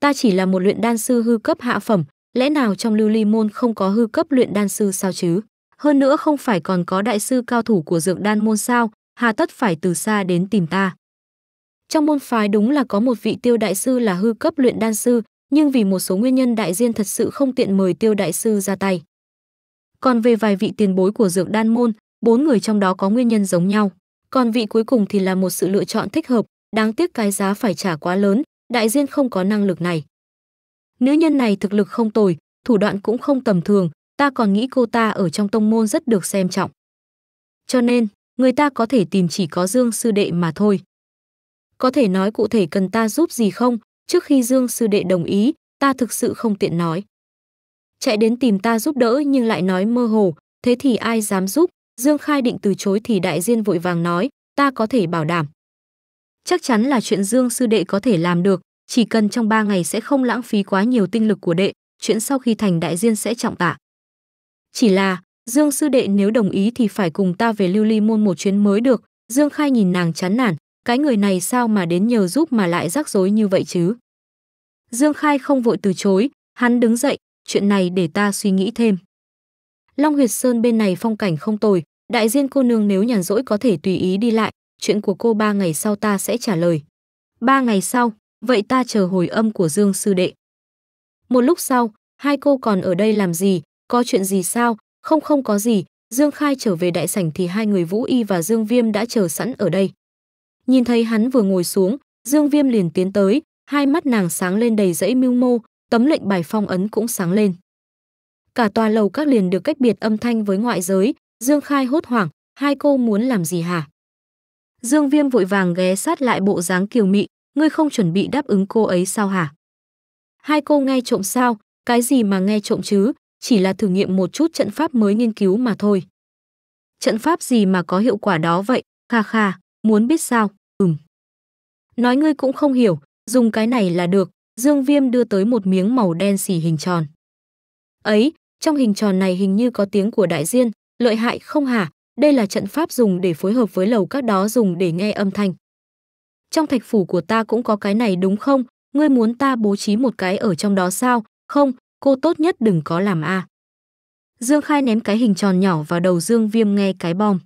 Ta chỉ là một luyện đan sư hư cấp hạ phẩm, lẽ nào trong lưu ly môn không có hư cấp luyện đan sư sao chứ? Hơn nữa không phải còn có đại sư cao thủ của dược đan môn sao, hà tất phải từ xa đến tìm ta. Trong môn phái đúng là có một vị tiêu đại sư là hư cấp luyện đan sư, nhưng vì một số nguyên nhân đại diện thật sự không tiện mời tiêu đại sư ra tay. Còn về vài vị tiền bối của dược đan môn, bốn người trong đó có nguyên nhân giống nhau còn vị cuối cùng thì là một sự lựa chọn thích hợp, đáng tiếc cái giá phải trả quá lớn, đại diên không có năng lực này. Nữ nhân này thực lực không tồi, thủ đoạn cũng không tầm thường, ta còn nghĩ cô ta ở trong tông môn rất được xem trọng. Cho nên, người ta có thể tìm chỉ có Dương Sư Đệ mà thôi. Có thể nói cụ thể cần ta giúp gì không, trước khi Dương Sư Đệ đồng ý, ta thực sự không tiện nói. Chạy đến tìm ta giúp đỡ nhưng lại nói mơ hồ, thế thì ai dám giúp, Dương Khai định từ chối thì đại diên vội vàng nói, ta có thể bảo đảm. Chắc chắn là chuyện Dương sư đệ có thể làm được, chỉ cần trong ba ngày sẽ không lãng phí quá nhiều tinh lực của đệ, chuyện sau khi thành đại diên sẽ trọng tạ. Chỉ là, Dương sư đệ nếu đồng ý thì phải cùng ta về lưu ly môn một chuyến mới được, Dương Khai nhìn nàng chán nản, cái người này sao mà đến nhờ giúp mà lại rắc rối như vậy chứ. Dương Khai không vội từ chối, hắn đứng dậy, chuyện này để ta suy nghĩ thêm. Long Huyệt Sơn bên này phong cảnh không tồi, Đại diên cô nương nếu nhàn rỗi có thể tùy ý đi lại, chuyện của cô ba ngày sau ta sẽ trả lời. Ba ngày sau, vậy ta chờ hồi âm của Dương sư đệ. Một lúc sau, hai cô còn ở đây làm gì, có chuyện gì sao, không không có gì, Dương Khai trở về đại sảnh thì hai người Vũ Y và Dương Viêm đã chờ sẵn ở đây. Nhìn thấy hắn vừa ngồi xuống, Dương Viêm liền tiến tới, hai mắt nàng sáng lên đầy dãy mưu mô, tấm lệnh bài phong ấn cũng sáng lên. Cả tòa lầu các liền được cách biệt âm thanh với ngoại giới, Dương Khai hốt hoảng, hai cô muốn làm gì hả? Dương Viêm vội vàng ghé sát lại bộ dáng kiều mị, ngươi không chuẩn bị đáp ứng cô ấy sao hả? Hai cô nghe trộm sao, cái gì mà nghe trộm chứ, chỉ là thử nghiệm một chút trận pháp mới nghiên cứu mà thôi. Trận pháp gì mà có hiệu quả đó vậy, kha kha, muốn biết sao, ừm. Nói ngươi cũng không hiểu, dùng cái này là được, Dương Viêm đưa tới một miếng màu đen xỉ hình tròn. Ấy, trong hình tròn này hình như có tiếng của đại diên, Lợi hại không hả? Đây là trận pháp dùng để phối hợp với lầu các đó dùng để nghe âm thanh. Trong thạch phủ của ta cũng có cái này đúng không? Ngươi muốn ta bố trí một cái ở trong đó sao? Không, cô tốt nhất đừng có làm a. À. Dương Khai ném cái hình tròn nhỏ vào đầu Dương Viêm nghe cái bom.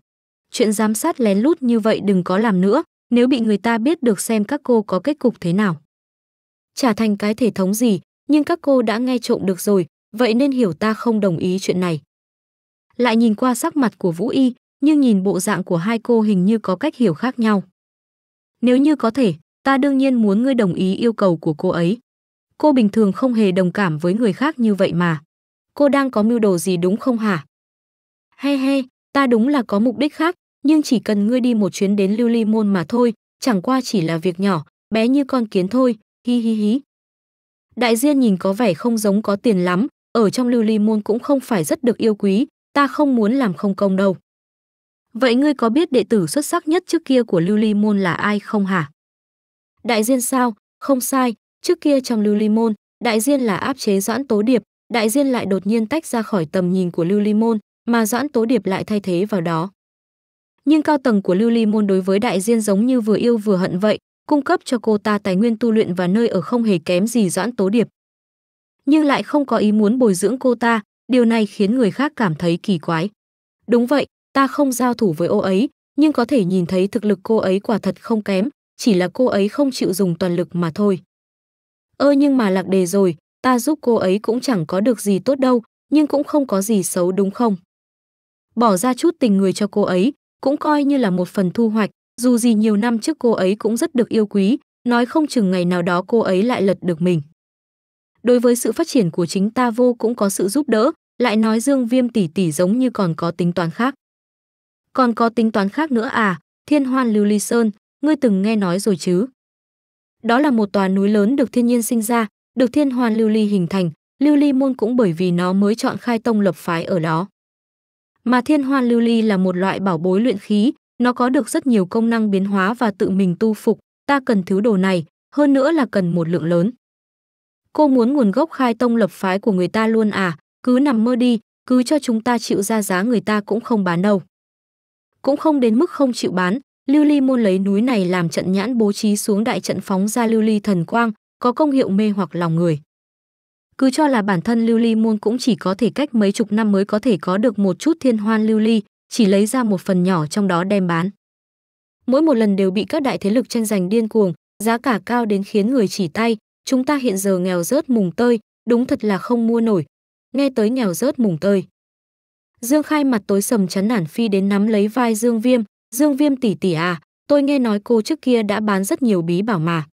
Chuyện giám sát lén lút như vậy đừng có làm nữa, nếu bị người ta biết được xem các cô có kết cục thế nào. Trả thành cái thể thống gì, nhưng các cô đã nghe trộm được rồi, vậy nên hiểu ta không đồng ý chuyện này lại nhìn qua sắc mặt của Vũ Y, nhưng nhìn bộ dạng của hai cô hình như có cách hiểu khác nhau. Nếu như có thể, ta đương nhiên muốn ngươi đồng ý yêu cầu của cô ấy. Cô bình thường không hề đồng cảm với người khác như vậy mà. Cô đang có mưu đồ gì đúng không hả? He he, ta đúng là có mục đích khác, nhưng chỉ cần ngươi đi một chuyến đến Lưu Ly Môn mà thôi, chẳng qua chỉ là việc nhỏ, bé như con kiến thôi, hi hi hi. Đại Diên nhìn có vẻ không giống có tiền lắm, ở trong Lưu Ly Môn cũng không phải rất được yêu quý, ta không muốn làm không công đâu. Vậy ngươi có biết đệ tử xuất sắc nhất trước kia của Lưu Ly Môn là ai không hả? Đại Diên sao? Không sai, trước kia trong Lưu Ly Môn, Đại Diên là áp chế Doãn Tố Điệp, Đại Diên lại đột nhiên tách ra khỏi tầm nhìn của Lưu Ly Môn, mà Doãn Tố Điệp lại thay thế vào đó. Nhưng cao tầng của Lưu Ly Môn đối với Đại Diên giống như vừa yêu vừa hận vậy, cung cấp cho cô ta tài nguyên tu luyện và nơi ở không hề kém gì Doãn Tố Điệp. Nhưng lại không có ý muốn bồi dưỡng cô ta, Điều này khiến người khác cảm thấy kỳ quái. Đúng vậy, ta không giao thủ với ô ấy, nhưng có thể nhìn thấy thực lực cô ấy quả thật không kém, chỉ là cô ấy không chịu dùng toàn lực mà thôi. Ơ nhưng mà lạc đề rồi, ta giúp cô ấy cũng chẳng có được gì tốt đâu, nhưng cũng không có gì xấu đúng không? Bỏ ra chút tình người cho cô ấy, cũng coi như là một phần thu hoạch, dù gì nhiều năm trước cô ấy cũng rất được yêu quý, nói không chừng ngày nào đó cô ấy lại lật được mình đối với sự phát triển của chính ta vô cũng có sự giúp đỡ, lại nói Dương Viêm tỷ tỷ giống như còn có tính toán khác. Còn có tính toán khác nữa à, Thiên Hoan Lưu Ly Sơn, ngươi từng nghe nói rồi chứ? Đó là một tòa núi lớn được thiên nhiên sinh ra, được Thiên Hoan Lưu Ly hình thành, Lưu Ly môn cũng bởi vì nó mới chọn khai tông lập phái ở đó. Mà Thiên Hoan Lưu Ly là một loại bảo bối luyện khí, nó có được rất nhiều công năng biến hóa và tự mình tu phục, ta cần thứ đồ này, hơn nữa là cần một lượng lớn. Cô muốn nguồn gốc khai tông lập phái của người ta luôn à, cứ nằm mơ đi, cứ cho chúng ta chịu ra giá người ta cũng không bán đâu. Cũng không đến mức không chịu bán, Lưu Ly Môn lấy núi này làm trận nhãn bố trí xuống đại trận phóng ra Lưu Ly thần quang, có công hiệu mê hoặc lòng người. Cứ cho là bản thân Lưu Ly Môn cũng chỉ có thể cách mấy chục năm mới có thể có được một chút thiên hoan Lưu Ly, chỉ lấy ra một phần nhỏ trong đó đem bán. Mỗi một lần đều bị các đại thế lực tranh giành điên cuồng, giá cả cao đến khiến người chỉ tay, chúng ta hiện giờ nghèo rớt mùng tơi, đúng thật là không mua nổi. Nghe tới nghèo rớt mùng tơi. Dương Khai mặt tối sầm chán nản phi đến nắm lấy vai Dương Viêm, "Dương Viêm tỷ tỷ à, tôi nghe nói cô trước kia đã bán rất nhiều bí bảo mà."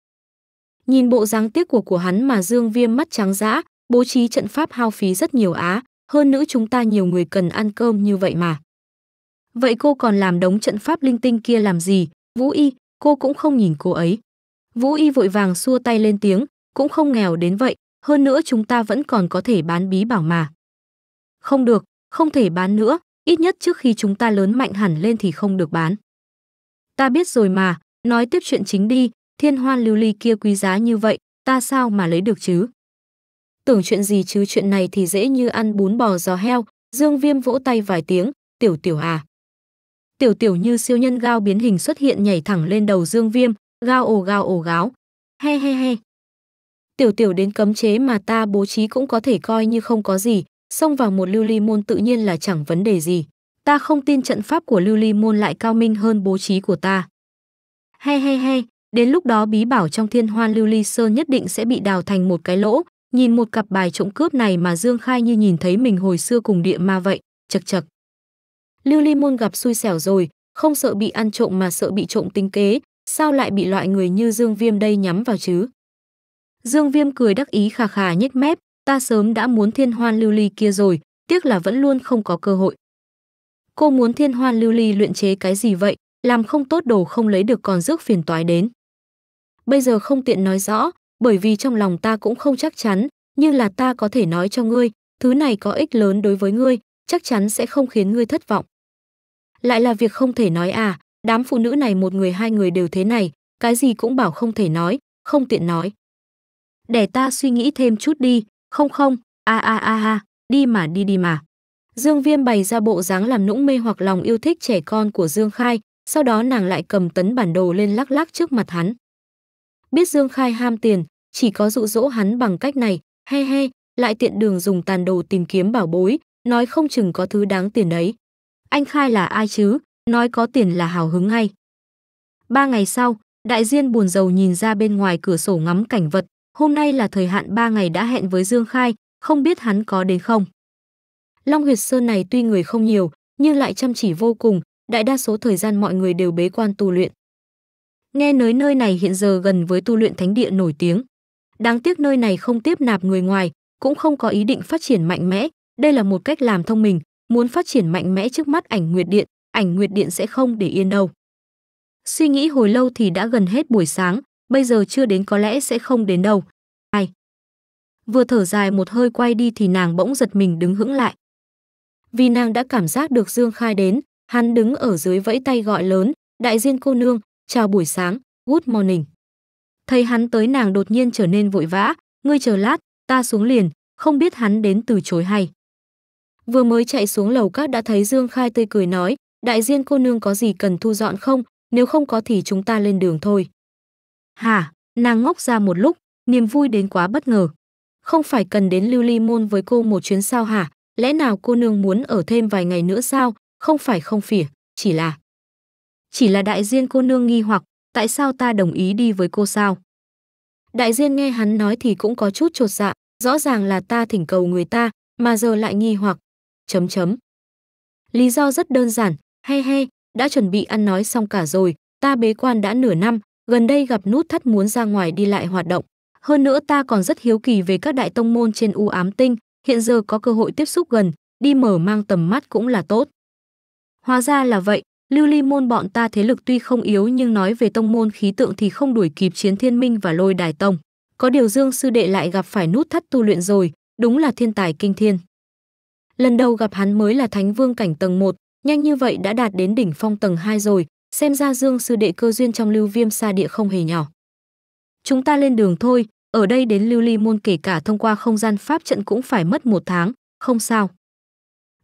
Nhìn bộ dáng tiếc của của hắn mà Dương Viêm mắt trắng dã, bố trí trận pháp hao phí rất nhiều á, hơn nữ chúng ta nhiều người cần ăn cơm như vậy mà. Vậy cô còn làm đống trận pháp linh tinh kia làm gì? Vũ Y, cô cũng không nhìn cô ấy. Vũ Y vội vàng xua tay lên tiếng, cũng không nghèo đến vậy, hơn nữa chúng ta vẫn còn có thể bán bí bảo mà. Không được, không thể bán nữa, ít nhất trước khi chúng ta lớn mạnh hẳn lên thì không được bán. Ta biết rồi mà, nói tiếp chuyện chính đi, thiên hoa lưu ly kia quý giá như vậy, ta sao mà lấy được chứ? Tưởng chuyện gì chứ chuyện này thì dễ như ăn bún bò giò heo, Dương Viêm vỗ tay vài tiếng, tiểu tiểu à. Tiểu tiểu như siêu nhân gao biến hình xuất hiện nhảy thẳng lên đầu Dương Viêm, gao ồ gao ồ gáo. He he he tiểu tiểu đến cấm chế mà ta bố trí cũng có thể coi như không có gì, xông vào một lưu ly môn tự nhiên là chẳng vấn đề gì. Ta không tin trận pháp của lưu ly môn lại cao minh hơn bố trí của ta. He he he, đến lúc đó bí bảo trong thiên hoan lưu ly sơn nhất định sẽ bị đào thành một cái lỗ, nhìn một cặp bài trộm cướp này mà Dương Khai như nhìn thấy mình hồi xưa cùng địa ma vậy, chật chật. Lưu ly môn gặp xui xẻo rồi, không sợ bị ăn trộm mà sợ bị trộm tính kế, sao lại bị loại người như Dương Viêm đây nhắm vào chứ? Dương Viêm cười đắc ý khà khà nhếch mép, ta sớm đã muốn thiên hoan lưu ly kia rồi, tiếc là vẫn luôn không có cơ hội. Cô muốn thiên hoan lưu ly luyện chế cái gì vậy, làm không tốt đồ không lấy được còn rước phiền toái đến. Bây giờ không tiện nói rõ, bởi vì trong lòng ta cũng không chắc chắn, nhưng là ta có thể nói cho ngươi, thứ này có ích lớn đối với ngươi, chắc chắn sẽ không khiến ngươi thất vọng. Lại là việc không thể nói à, đám phụ nữ này một người hai người đều thế này, cái gì cũng bảo không thể nói, không tiện nói để ta suy nghĩ thêm chút đi, không không, a a a a đi mà đi đi mà. Dương Viêm bày ra bộ dáng làm nũng mê hoặc lòng yêu thích trẻ con của Dương Khai, sau đó nàng lại cầm tấn bản đồ lên lắc lắc trước mặt hắn. Biết Dương Khai ham tiền, chỉ có dụ dỗ hắn bằng cách này, he he, lại tiện đường dùng tàn đồ tìm kiếm bảo bối, nói không chừng có thứ đáng tiền đấy. Anh Khai là ai chứ, nói có tiền là hào hứng ngay. Ba ngày sau, đại diên buồn rầu nhìn ra bên ngoài cửa sổ ngắm cảnh vật, hôm nay là thời hạn 3 ngày đã hẹn với Dương Khai, không biết hắn có đến không. Long Huyệt Sơn này tuy người không nhiều, nhưng lại chăm chỉ vô cùng, đại đa số thời gian mọi người đều bế quan tu luyện. Nghe nói nơi này hiện giờ gần với tu luyện thánh địa nổi tiếng. Đáng tiếc nơi này không tiếp nạp người ngoài, cũng không có ý định phát triển mạnh mẽ, đây là một cách làm thông minh, muốn phát triển mạnh mẽ trước mắt ảnh Nguyệt Điện, ảnh Nguyệt Điện sẽ không để yên đâu. Suy nghĩ hồi lâu thì đã gần hết buổi sáng, bây giờ chưa đến có lẽ sẽ không đến đâu. Ai? Vừa thở dài một hơi quay đi thì nàng bỗng giật mình đứng hững lại. Vì nàng đã cảm giác được Dương Khai đến, hắn đứng ở dưới vẫy tay gọi lớn, đại diện cô nương, chào buổi sáng, good morning. Thấy hắn tới nàng đột nhiên trở nên vội vã, ngươi chờ lát, ta xuống liền, không biết hắn đến từ chối hay. Vừa mới chạy xuống lầu các đã thấy Dương Khai tươi cười nói, đại diện cô nương có gì cần thu dọn không, nếu không có thì chúng ta lên đường thôi. Hả? Nàng ngốc ra một lúc, niềm vui đến quá bất ngờ. Không phải cần đến lưu ly môn với cô một chuyến sao hả? Lẽ nào cô nương muốn ở thêm vài ngày nữa sao? Không phải không phỉa, chỉ là... Chỉ là đại diên cô nương nghi hoặc, tại sao ta đồng ý đi với cô sao? Đại diên nghe hắn nói thì cũng có chút trột dạ, rõ ràng là ta thỉnh cầu người ta, mà giờ lại nghi hoặc... Chấm chấm. Lý do rất đơn giản, he he, đã chuẩn bị ăn nói xong cả rồi, ta bế quan đã nửa năm, gần đây gặp nút thắt muốn ra ngoài đi lại hoạt động. Hơn nữa ta còn rất hiếu kỳ về các đại tông môn trên u ám tinh, hiện giờ có cơ hội tiếp xúc gần, đi mở mang tầm mắt cũng là tốt. Hóa ra là vậy, lưu ly môn bọn ta thế lực tuy không yếu nhưng nói về tông môn khí tượng thì không đuổi kịp chiến thiên minh và lôi đài tông. Có điều Dương Sư Đệ lại gặp phải nút thắt tu luyện rồi, đúng là thiên tài kinh thiên. Lần đầu gặp hắn mới là thánh vương cảnh tầng 1, nhanh như vậy đã đạt đến đỉnh phong tầng 2 rồi, xem ra Dương sư đệ cơ duyên trong Lưu Viêm xa địa không hề nhỏ. Chúng ta lên đường thôi, ở đây đến Lưu Ly môn kể cả thông qua không gian pháp trận cũng phải mất một tháng, không sao.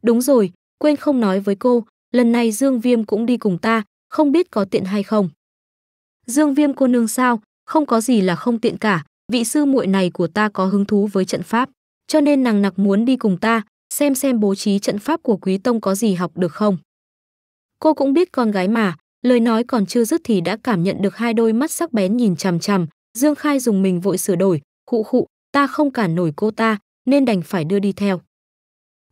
Đúng rồi, quên không nói với cô, lần này Dương Viêm cũng đi cùng ta, không biết có tiện hay không. Dương Viêm cô nương sao, không có gì là không tiện cả, vị sư muội này của ta có hứng thú với trận pháp, cho nên nàng nặc muốn đi cùng ta, xem xem bố trí trận pháp của Quý Tông có gì học được không. Cô cũng biết con gái mà, Lời nói còn chưa dứt thì đã cảm nhận được hai đôi mắt sắc bén nhìn chằm chằm, Dương Khai dùng mình vội sửa đổi, khụ khụ, ta không cản nổi cô ta, nên đành phải đưa đi theo.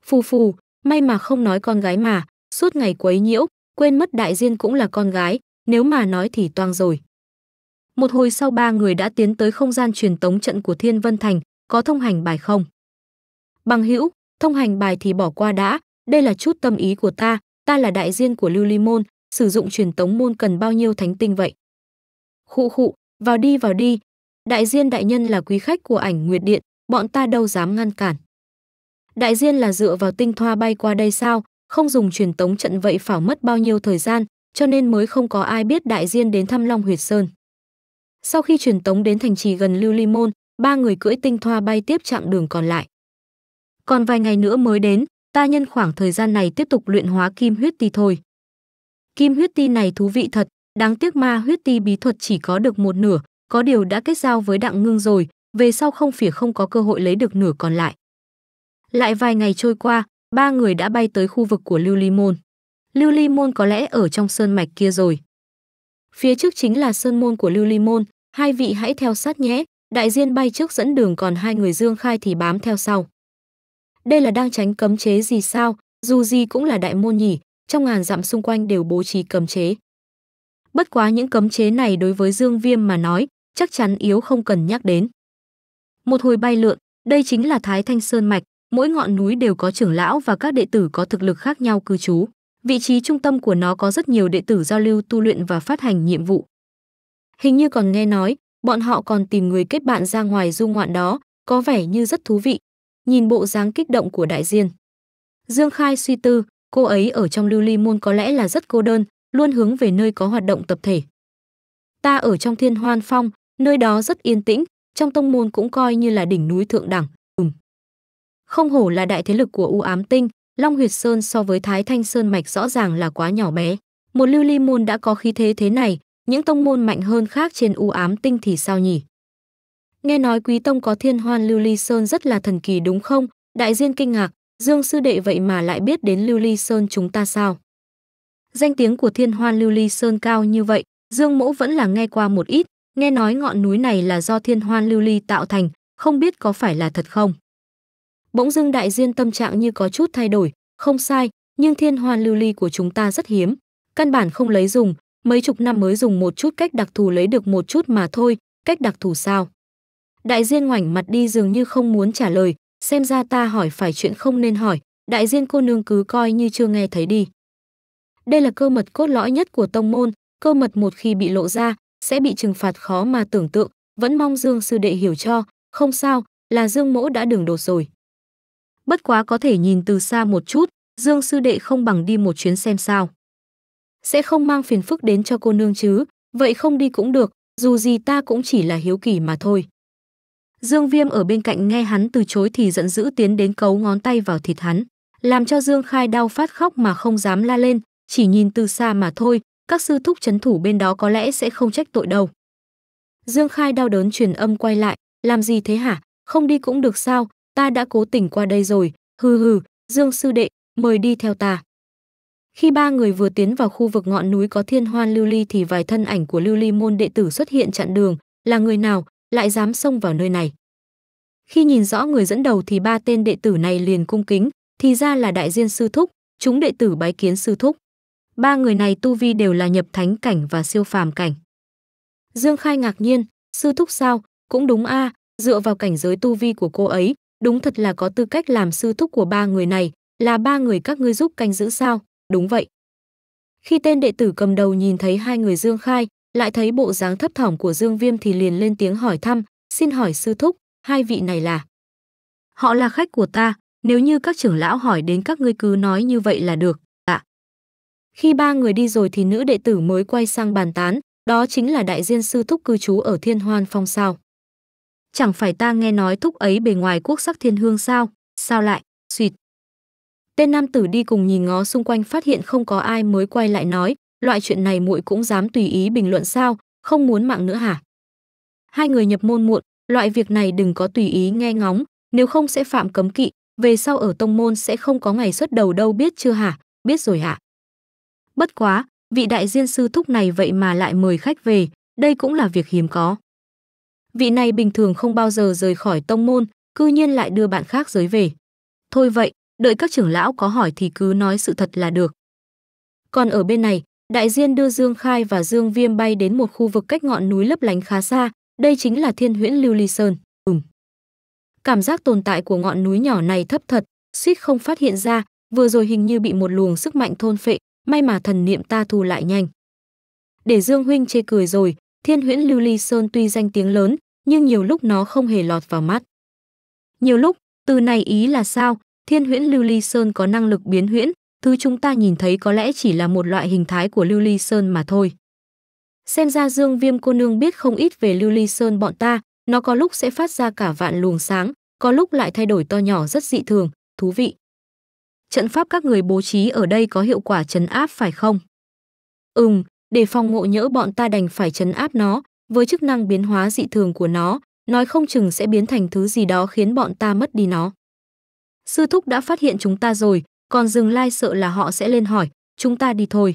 Phù phù, may mà không nói con gái mà, suốt ngày quấy nhiễu, quên mất đại diên cũng là con gái, nếu mà nói thì toang rồi. Một hồi sau ba người đã tiến tới không gian truyền tống trận của Thiên Vân Thành, có thông hành bài không? Bằng hữu, thông hành bài thì bỏ qua đã, đây là chút tâm ý của ta, ta là đại diên của Lưu Ly Môn, sử dụng truyền tống môn cần bao nhiêu thánh tinh vậy? Khụ khụ, vào đi vào đi. Đại Diên đại nhân là quý khách của ảnh Nguyệt Điện, bọn ta đâu dám ngăn cản. Đại Diên là dựa vào tinh thoa bay qua đây sao, không dùng truyền tống trận vậy phải mất bao nhiêu thời gian, cho nên mới không có ai biết Đại Diên đến thăm Long Huyệt Sơn. Sau khi truyền tống đến thành trì gần Lưu Ly Môn, ba người cưỡi tinh thoa bay tiếp chặng đường còn lại. Còn vài ngày nữa mới đến, ta nhân khoảng thời gian này tiếp tục luyện hóa kim huyết tì thôi. Kim huyết ti này thú vị thật, đáng tiếc ma huyết ti bí thuật chỉ có được một nửa, có điều đã kết giao với Đặng Ngưng rồi, về sau không phỉa không có cơ hội lấy được nửa còn lại. Lại vài ngày trôi qua, ba người đã bay tới khu vực của Lưu Ly Môn. Lưu Ly Môn có lẽ ở trong sơn mạch kia rồi. Phía trước chính là sơn môn của Lưu Ly Môn, hai vị hãy theo sát nhé, đại diên bay trước dẫn đường còn hai người Dương Khai thì bám theo sau. Đây là đang tránh cấm chế gì sao, dù gì cũng là đại môn nhỉ, trong ngàn dặm xung quanh đều bố trí cấm chế. Bất quá những cấm chế này đối với Dương Viêm mà nói, chắc chắn yếu không cần nhắc đến. Một hồi bay lượn, đây chính là Thái Thanh Sơn Mạch, mỗi ngọn núi đều có trưởng lão và các đệ tử có thực lực khác nhau cư trú. Vị trí trung tâm của nó có rất nhiều đệ tử giao lưu tu luyện và phát hành nhiệm vụ. Hình như còn nghe nói, bọn họ còn tìm người kết bạn ra ngoài du ngoạn đó, có vẻ như rất thú vị. Nhìn bộ dáng kích động của đại diên. Dương Khai suy tư, cô ấy ở trong lưu ly môn có lẽ là rất cô đơn luôn hướng về nơi có hoạt động tập thể ta ở trong thiên hoan phong nơi đó rất yên tĩnh trong tông môn cũng coi như là đỉnh núi thượng đẳng ừm. không hổ là đại thế lực của u ám tinh long huyệt sơn so với thái thanh sơn mạch rõ ràng là quá nhỏ bé một lưu ly môn đã có khí thế thế này những tông môn mạnh hơn khác trên u ám tinh thì sao nhỉ nghe nói quý tông có thiên hoan lưu ly sơn rất là thần kỳ đúng không đại diên kinh ngạc Dương sư đệ vậy mà lại biết đến Lưu Ly Sơn chúng ta sao? Danh tiếng của thiên hoan Lưu Ly Sơn cao như vậy, Dương Mẫu vẫn là nghe qua một ít, nghe nói ngọn núi này là do thiên hoan Lưu Ly tạo thành, không biết có phải là thật không? Bỗng dưng đại diên tâm trạng như có chút thay đổi, không sai, nhưng thiên hoan Lưu Ly của chúng ta rất hiếm, căn bản không lấy dùng, mấy chục năm mới dùng một chút cách đặc thù lấy được một chút mà thôi, cách đặc thù sao? Đại Diên ngoảnh mặt đi dường như không muốn trả lời, xem ra ta hỏi phải chuyện không nên hỏi, đại diên cô nương cứ coi như chưa nghe thấy đi. Đây là cơ mật cốt lõi nhất của tông môn, cơ mật một khi bị lộ ra, sẽ bị trừng phạt khó mà tưởng tượng, vẫn mong Dương sư đệ hiểu cho, không sao, là Dương mỗ đã đường đột rồi. Bất quá có thể nhìn từ xa một chút, Dương sư đệ không bằng đi một chuyến xem sao. Sẽ không mang phiền phức đến cho cô nương chứ, vậy không đi cũng được, dù gì ta cũng chỉ là hiếu kỳ mà thôi. Dương Viêm ở bên cạnh nghe hắn từ chối thì giận dữ tiến đến cấu ngón tay vào thịt hắn, làm cho Dương Khai đau phát khóc mà không dám la lên, chỉ nhìn từ xa mà thôi, các sư thúc chấn thủ bên đó có lẽ sẽ không trách tội đâu. Dương Khai đau đớn truyền âm quay lại, làm gì thế hả, không đi cũng được sao, ta đã cố tình qua đây rồi, hừ hừ, Dương sư đệ, mời đi theo ta. Khi ba người vừa tiến vào khu vực ngọn núi có thiên hoan lưu ly thì vài thân ảnh của lưu ly môn đệ tử xuất hiện chặn đường, là người nào, lại dám xông vào nơi này. Khi nhìn rõ người dẫn đầu thì ba tên đệ tử này liền cung kính, thì ra là đại diên sư thúc, chúng đệ tử bái kiến sư thúc. Ba người này tu vi đều là nhập thánh cảnh và siêu phàm cảnh. Dương Khai ngạc nhiên, sư thúc sao, cũng đúng a, à, dựa vào cảnh giới tu vi của cô ấy, đúng thật là có tư cách làm sư thúc của ba người này, là ba người các ngươi giúp canh giữ sao, đúng vậy. Khi tên đệ tử cầm đầu nhìn thấy hai người Dương Khai, lại thấy bộ dáng thấp thỏm của Dương Viêm thì liền lên tiếng hỏi thăm, xin hỏi sư thúc, hai vị này là? Họ là khách của ta, nếu như các trưởng lão hỏi đến các ngươi cứ nói như vậy là được, ạ. Khi ba người đi rồi thì nữ đệ tử mới quay sang bàn tán, đó chính là đại diên sư thúc cư trú ở Thiên Hoan Phong sao. Chẳng phải ta nghe nói thúc ấy bề ngoài quốc sắc thiên hương sao, sao lại, suyệt. Tên nam tử đi cùng nhìn ngó xung quanh phát hiện không có ai mới quay lại nói, loại chuyện này muội cũng dám tùy ý bình luận sao, không muốn mạng nữa hả? Hai người nhập môn muộn, loại việc này đừng có tùy ý nghe ngóng, nếu không sẽ phạm cấm kỵ, về sau ở tông môn sẽ không có ngày xuất đầu đâu biết chưa hả? Biết rồi hả? Bất quá, vị đại diên sư thúc này vậy mà lại mời khách về, đây cũng là việc hiếm có. Vị này bình thường không bao giờ rời khỏi tông môn, cư nhiên lại đưa bạn khác giới về. Thôi vậy, đợi các trưởng lão có hỏi thì cứ nói sự thật là được. Còn ở bên này, đại diên đưa Dương Khai và Dương Viêm bay đến một khu vực cách ngọn núi lấp lánh khá xa, đây chính là Thiên Huyễn Lưu Ly Sơn. Ừm. Cảm giác tồn tại của ngọn núi nhỏ này thấp thật, suýt không phát hiện ra, vừa rồi hình như bị một luồng sức mạnh thôn phệ, may mà thần niệm ta thu lại nhanh. Để Dương huynh chê cười rồi, Thiên Huyễn Lưu Ly Sơn tuy danh tiếng lớn, nhưng nhiều lúc nó không hề lọt vào mắt. Nhiều lúc, từ này ý là sao? Thiên Huyễn Lưu Ly Sơn có năng lực biến huyễn, Thứ chúng ta nhìn thấy có lẽ chỉ là một loại hình thái của lưu ly sơn mà thôi. Xem ra Dương Viêm cô nương biết không ít về lưu ly sơn bọn ta, nó có lúc sẽ phát ra cả vạn luồng sáng, có lúc lại thay đổi to nhỏ rất dị thường, thú vị. Trận pháp các người bố trí ở đây có hiệu quả chấn áp phải không? Ừm, để phòng ngộ nhỡ bọn ta đành phải chấn áp nó, với chức năng biến hóa dị thường của nó, nói không chừng sẽ biến thành thứ gì đó khiến bọn ta mất đi nó. Sư thúc đã phát hiện chúng ta rồi, còn dừng lai sợ là họ sẽ lên hỏi, chúng ta đi thôi.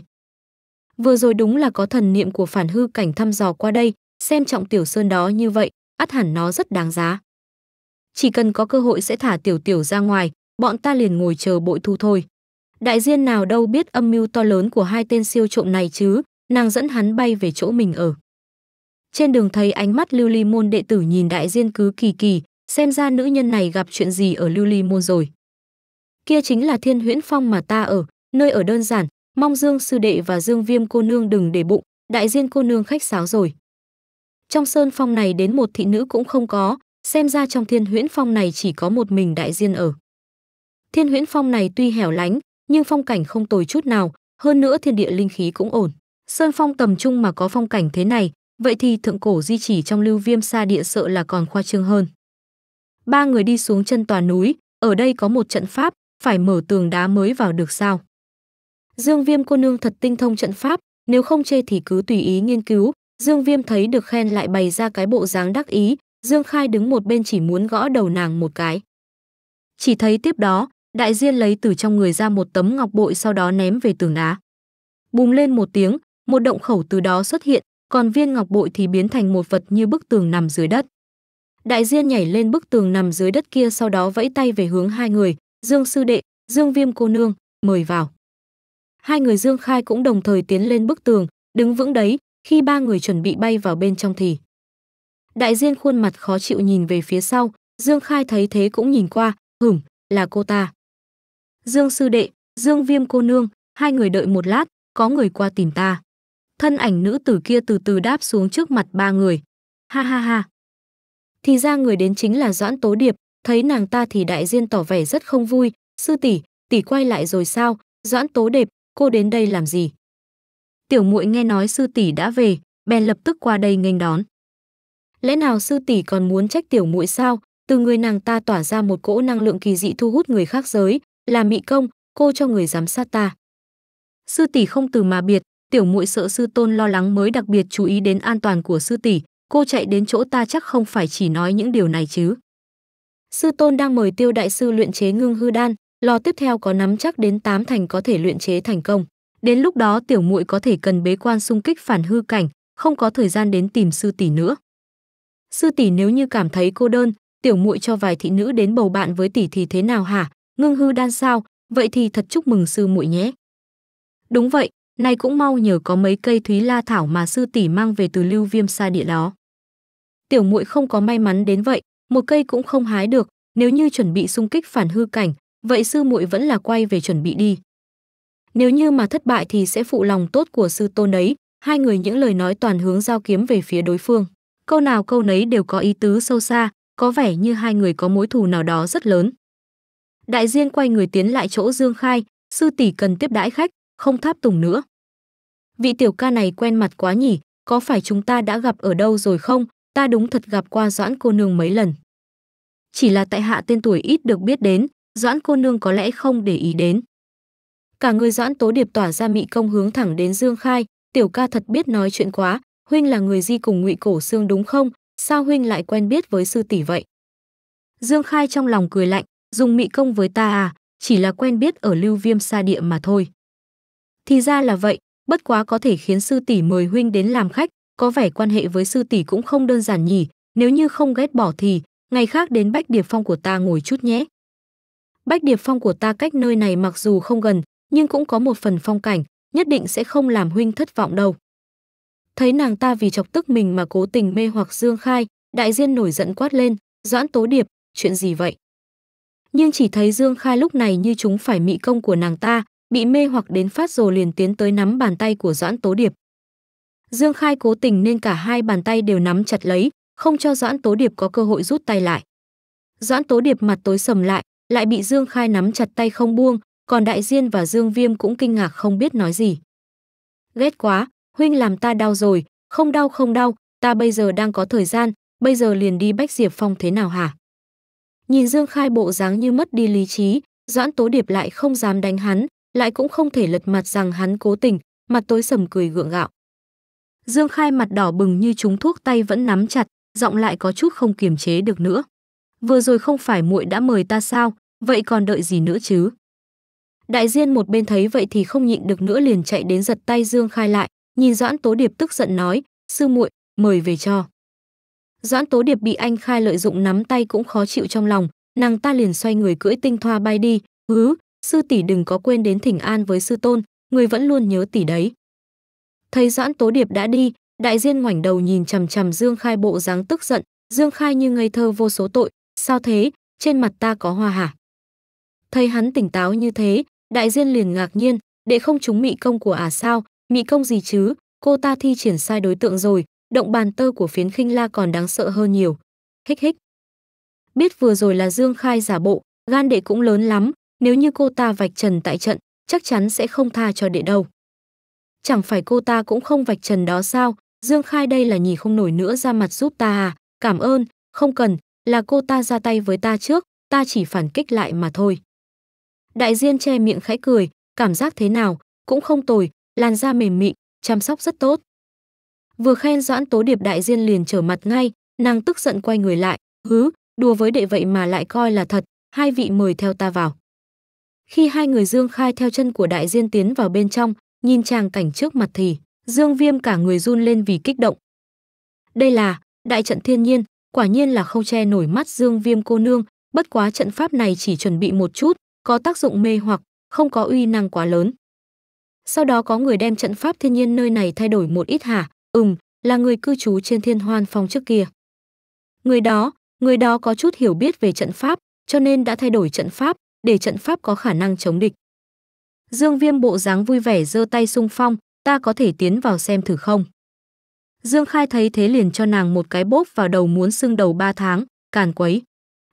Vừa rồi đúng là có thần niệm của phản hư cảnh thăm dò qua đây, xem trọng tiểu sơn đó như vậy, ắt hẳn nó rất đáng giá. Chỉ cần có cơ hội sẽ thả tiểu tiểu ra ngoài, bọn ta liền ngồi chờ bội thu thôi. Đại diên nào đâu biết âm mưu to lớn của hai tên siêu trộm này chứ, nàng dẫn hắn bay về chỗ mình ở. Trên đường thấy ánh mắt lưu ly môn đệ tử nhìn đại diên cứ kỳ kỳ, xem ra nữ nhân này gặp chuyện gì ở lưu ly môn rồi kia chính là thiên huyễn phong mà ta ở, nơi ở đơn giản, mong Dương sư đệ và Dương Viêm cô nương đừng để bụng, đại diên cô nương khách sáo rồi. Trong sơn phong này đến một thị nữ cũng không có, xem ra trong thiên huyễn phong này chỉ có một mình đại diên ở. Thiên huyễn phong này tuy hẻo lánh, nhưng phong cảnh không tồi chút nào, hơn nữa thiên địa linh khí cũng ổn. Sơn phong tầm trung mà có phong cảnh thế này, vậy thì thượng cổ di chỉ trong lưu viêm xa địa sợ là còn khoa trương hơn. Ba người đi xuống chân tòa núi, ở đây có một trận pháp, phải mở tường đá mới vào được sao? Dương Viêm cô nương thật tinh thông trận pháp, nếu không chê thì cứ tùy ý nghiên cứu. Dương Viêm thấy được khen lại bày ra cái bộ dáng đắc ý, Dương Khai đứng một bên chỉ muốn gõ đầu nàng một cái. Chỉ thấy tiếp đó, đại diên lấy từ trong người ra một tấm ngọc bội sau đó ném về tường đá. Bùng lên một tiếng, một động khẩu từ đó xuất hiện, còn viên ngọc bội thì biến thành một vật như bức tường nằm dưới đất. Đại Diên nhảy lên bức tường nằm dưới đất kia sau đó vẫy tay về hướng hai người, Dương sư đệ, Dương Viêm cô nương, mời vào. Hai người Dương Khai cũng đồng thời tiến lên bức tường, đứng vững đấy, khi ba người chuẩn bị bay vào bên trong thì. Đại Diên khuôn mặt khó chịu nhìn về phía sau, Dương Khai thấy thế cũng nhìn qua, hửm, là cô ta. Dương sư đệ, Dương Viêm cô nương, hai người đợi một lát, có người qua tìm ta. Thân ảnh nữ tử kia từ từ đáp xuống trước mặt ba người. Ha ha ha. Thì ra người đến chính là Doãn Tố Điệp, thấy nàng ta thì đại diên tỏ vẻ rất không vui sư tỷ tỷ quay lại rồi sao doãn tố đẹp cô đến đây làm gì tiểu muội nghe nói sư tỷ đã về bèn lập tức qua đây nghênh đón lẽ nào sư tỷ còn muốn trách tiểu muội sao từ người nàng ta tỏa ra một cỗ năng lượng kỳ dị thu hút người khác giới là mị công cô cho người giám sát ta sư tỷ không từ mà biệt tiểu muội sợ sư tôn lo lắng mới đặc biệt chú ý đến an toàn của sư tỷ cô chạy đến chỗ ta chắc không phải chỉ nói những điều này chứ sư tôn đang mời tiêu đại sư luyện chế ngưng hư đan lò tiếp theo có nắm chắc đến tám thành có thể luyện chế thành công đến lúc đó tiểu muội có thể cần bế quan xung kích phản hư cảnh không có thời gian đến tìm sư tỷ nữa sư tỷ nếu như cảm thấy cô đơn tiểu muội cho vài thị nữ đến bầu bạn với tỷ thì thế nào hả ngưng hư đan sao vậy thì thật chúc mừng sư muội nhé đúng vậy nay cũng mau nhờ có mấy cây thúy la thảo mà sư tỷ mang về từ lưu viêm xa địa đó tiểu muội không có may mắn đến vậy một cây cũng không hái được, nếu như chuẩn bị xung kích phản hư cảnh, vậy sư muội vẫn là quay về chuẩn bị đi. Nếu như mà thất bại thì sẽ phụ lòng tốt của sư tôn ấy, hai người những lời nói toàn hướng giao kiếm về phía đối phương. Câu nào câu nấy đều có ý tứ sâu xa, có vẻ như hai người có mối thù nào đó rất lớn. Đại Diên quay người tiến lại chỗ Dương Khai, sư tỷ cần tiếp đãi khách, không tháp tùng nữa. Vị tiểu ca này quen mặt quá nhỉ, có phải chúng ta đã gặp ở đâu rồi không? ta đúng thật gặp qua Doãn cô nương mấy lần. Chỉ là tại hạ tên tuổi ít được biết đến, Doãn cô nương có lẽ không để ý đến. Cả người Doãn Tố Điệp tỏa ra mị công hướng thẳng đến Dương Khai, tiểu ca thật biết nói chuyện quá, huynh là người di cùng Ngụy Cổ Xương đúng không? Sao huynh lại quen biết với sư tỷ vậy? Dương Khai trong lòng cười lạnh, dùng mị công với ta à, chỉ là quen biết ở lưu viêm xa địa mà thôi. Thì ra là vậy, bất quá có thể khiến sư tỷ mời huynh đến làm khách, có vẻ quan hệ với sư tỷ cũng không đơn giản nhỉ, nếu như không ghét bỏ thì, ngày khác đến Bách Điệp Phong của ta ngồi chút nhé. Bách Điệp Phong của ta cách nơi này mặc dù không gần, nhưng cũng có một phần phong cảnh, nhất định sẽ không làm huynh thất vọng đâu. Thấy nàng ta vì chọc tức mình mà cố tình mê hoặc Dương Khai, đại diên nổi giận quát lên, doãn tố điệp, chuyện gì vậy? Nhưng chỉ thấy Dương Khai lúc này như chúng phải mị công của nàng ta, bị mê hoặc đến phát rồi liền tiến tới nắm bàn tay của doãn tố điệp, Dương Khai cố tình nên cả hai bàn tay đều nắm chặt lấy, không cho Doãn Tố Điệp có cơ hội rút tay lại. Doãn Tố Điệp mặt tối sầm lại, lại bị Dương Khai nắm chặt tay không buông, còn Đại Diên và Dương Viêm cũng kinh ngạc không biết nói gì. Ghét quá, huynh làm ta đau rồi, không đau không đau, ta bây giờ đang có thời gian, bây giờ liền đi Bách Diệp Phong thế nào hả? Nhìn Dương Khai bộ dáng như mất đi lý trí, Doãn Tố Điệp lại không dám đánh hắn, lại cũng không thể lật mặt rằng hắn cố tình, mặt tối sầm cười gượng gạo. Dương Khai mặt đỏ bừng như trúng thuốc tay vẫn nắm chặt, giọng lại có chút không kiềm chế được nữa. Vừa rồi không phải muội đã mời ta sao, vậy còn đợi gì nữa chứ? Đại Diên một bên thấy vậy thì không nhịn được nữa liền chạy đến giật tay Dương Khai lại, nhìn Doãn Tố Điệp tức giận nói, sư muội, mời về cho. Doãn Tố Điệp bị anh Khai lợi dụng nắm tay cũng khó chịu trong lòng, nàng ta liền xoay người cưỡi tinh thoa bay đi, hứ, sư tỷ đừng có quên đến thỉnh an với sư tôn, người vẫn luôn nhớ tỷ đấy. Thấy Doãn Tố Điệp đã đi, đại diên ngoảnh đầu nhìn chằm chằm Dương Khai bộ dáng tức giận, Dương Khai như ngây thơ vô số tội, sao thế, trên mặt ta có hoa hả? Thấy hắn tỉnh táo như thế, đại diên liền ngạc nhiên, để không chúng mị công của ả à sao, mị công gì chứ, cô ta thi triển sai đối tượng rồi, động bàn tơ của phiến khinh la còn đáng sợ hơn nhiều. Hích hích. Biết vừa rồi là Dương Khai giả bộ, gan đệ cũng lớn lắm, nếu như cô ta vạch trần tại trận, chắc chắn sẽ không tha cho đệ đâu chẳng phải cô ta cũng không vạch trần đó sao? Dương Khai đây là nhì không nổi nữa ra mặt giúp ta à? Cảm ơn, không cần, là cô ta ra tay với ta trước, ta chỉ phản kích lại mà thôi. Đại Diên che miệng khẽ cười, cảm giác thế nào, cũng không tồi, làn da mềm mịn, chăm sóc rất tốt. Vừa khen Doãn Tố Điệp Đại Diên liền trở mặt ngay, nàng tức giận quay người lại, hứ, đùa với đệ vậy mà lại coi là thật, hai vị mời theo ta vào. Khi hai người Dương Khai theo chân của Đại Diên tiến vào bên trong, Nhìn tràng cảnh trước mặt thì, Dương Viêm cả người run lên vì kích động. Đây là đại trận thiên nhiên, quả nhiên là không che nổi mắt Dương Viêm cô nương, bất quá trận pháp này chỉ chuẩn bị một chút, có tác dụng mê hoặc, không có uy năng quá lớn. Sau đó có người đem trận pháp thiên nhiên nơi này thay đổi một ít hả? Ừm, là người cư trú trên Thiên Hoan Phong trước kia. Người đó, người đó có chút hiểu biết về trận pháp, cho nên đã thay đổi trận pháp để trận pháp có khả năng chống địch. Dương Viêm bộ dáng vui vẻ giơ tay sung phong, ta có thể tiến vào xem thử không? Dương Khai thấy thế liền cho nàng một cái bốp vào đầu muốn sưng đầu ba tháng, càn quấy.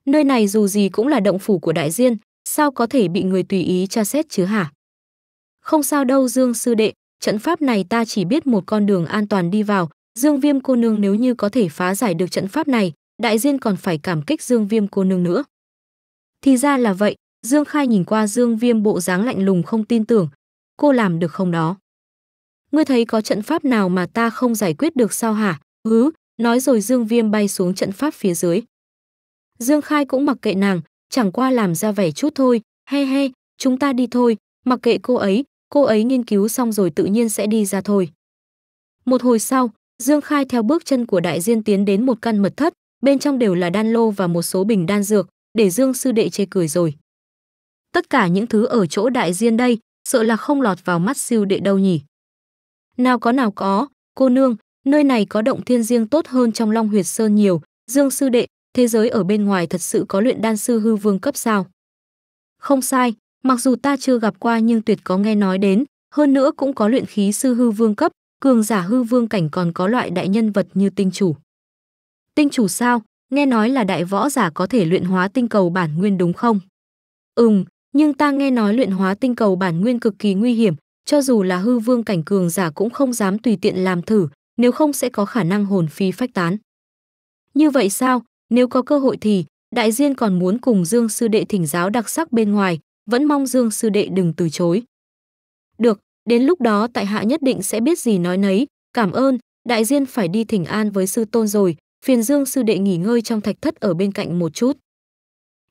Nơi này dù gì cũng là động phủ của đại diên, sao có thể bị người tùy ý tra xét chứ hả? Không sao đâu Dương sư đệ, trận pháp này ta chỉ biết một con đường an toàn đi vào, Dương Viêm cô nương nếu như có thể phá giải được trận pháp này, đại diên còn phải cảm kích Dương Viêm cô nương nữa. Thì ra là vậy, Dương Khai nhìn qua Dương Viêm bộ dáng lạnh lùng không tin tưởng. Cô làm được không đó? Ngươi thấy có trận pháp nào mà ta không giải quyết được sao hả? Hứ, nói rồi Dương Viêm bay xuống trận pháp phía dưới. Dương Khai cũng mặc kệ nàng, chẳng qua làm ra vẻ chút thôi. He he, chúng ta đi thôi, mặc kệ cô ấy, cô ấy nghiên cứu xong rồi tự nhiên sẽ đi ra thôi. Một hồi sau, Dương Khai theo bước chân của đại diên tiến đến một căn mật thất, bên trong đều là đan lô và một số bình đan dược, để Dương sư đệ chê cười rồi tất cả những thứ ở chỗ đại diên đây, sợ là không lọt vào mắt siêu đệ đâu nhỉ. Nào có nào có, cô nương, nơi này có động thiên riêng tốt hơn trong Long Huyệt Sơn nhiều, Dương sư đệ, thế giới ở bên ngoài thật sự có luyện đan sư hư vương cấp sao? Không sai, mặc dù ta chưa gặp qua nhưng tuyệt có nghe nói đến, hơn nữa cũng có luyện khí sư hư vương cấp, cường giả hư vương cảnh còn có loại đại nhân vật như tinh chủ. Tinh chủ sao? Nghe nói là đại võ giả có thể luyện hóa tinh cầu bản nguyên đúng không? Ừm, nhưng ta nghe nói luyện hóa tinh cầu bản nguyên cực kỳ nguy hiểm, cho dù là hư vương cảnh cường giả cũng không dám tùy tiện làm thử, nếu không sẽ có khả năng hồn phi phách tán. Như vậy sao, nếu có cơ hội thì, đại diên còn muốn cùng Dương Sư Đệ thỉnh giáo đặc sắc bên ngoài, vẫn mong Dương Sư Đệ đừng từ chối. Được, đến lúc đó tại hạ nhất định sẽ biết gì nói nấy, cảm ơn, đại diên phải đi thỉnh an với sư tôn rồi, phiền Dương Sư Đệ nghỉ ngơi trong thạch thất ở bên cạnh một chút.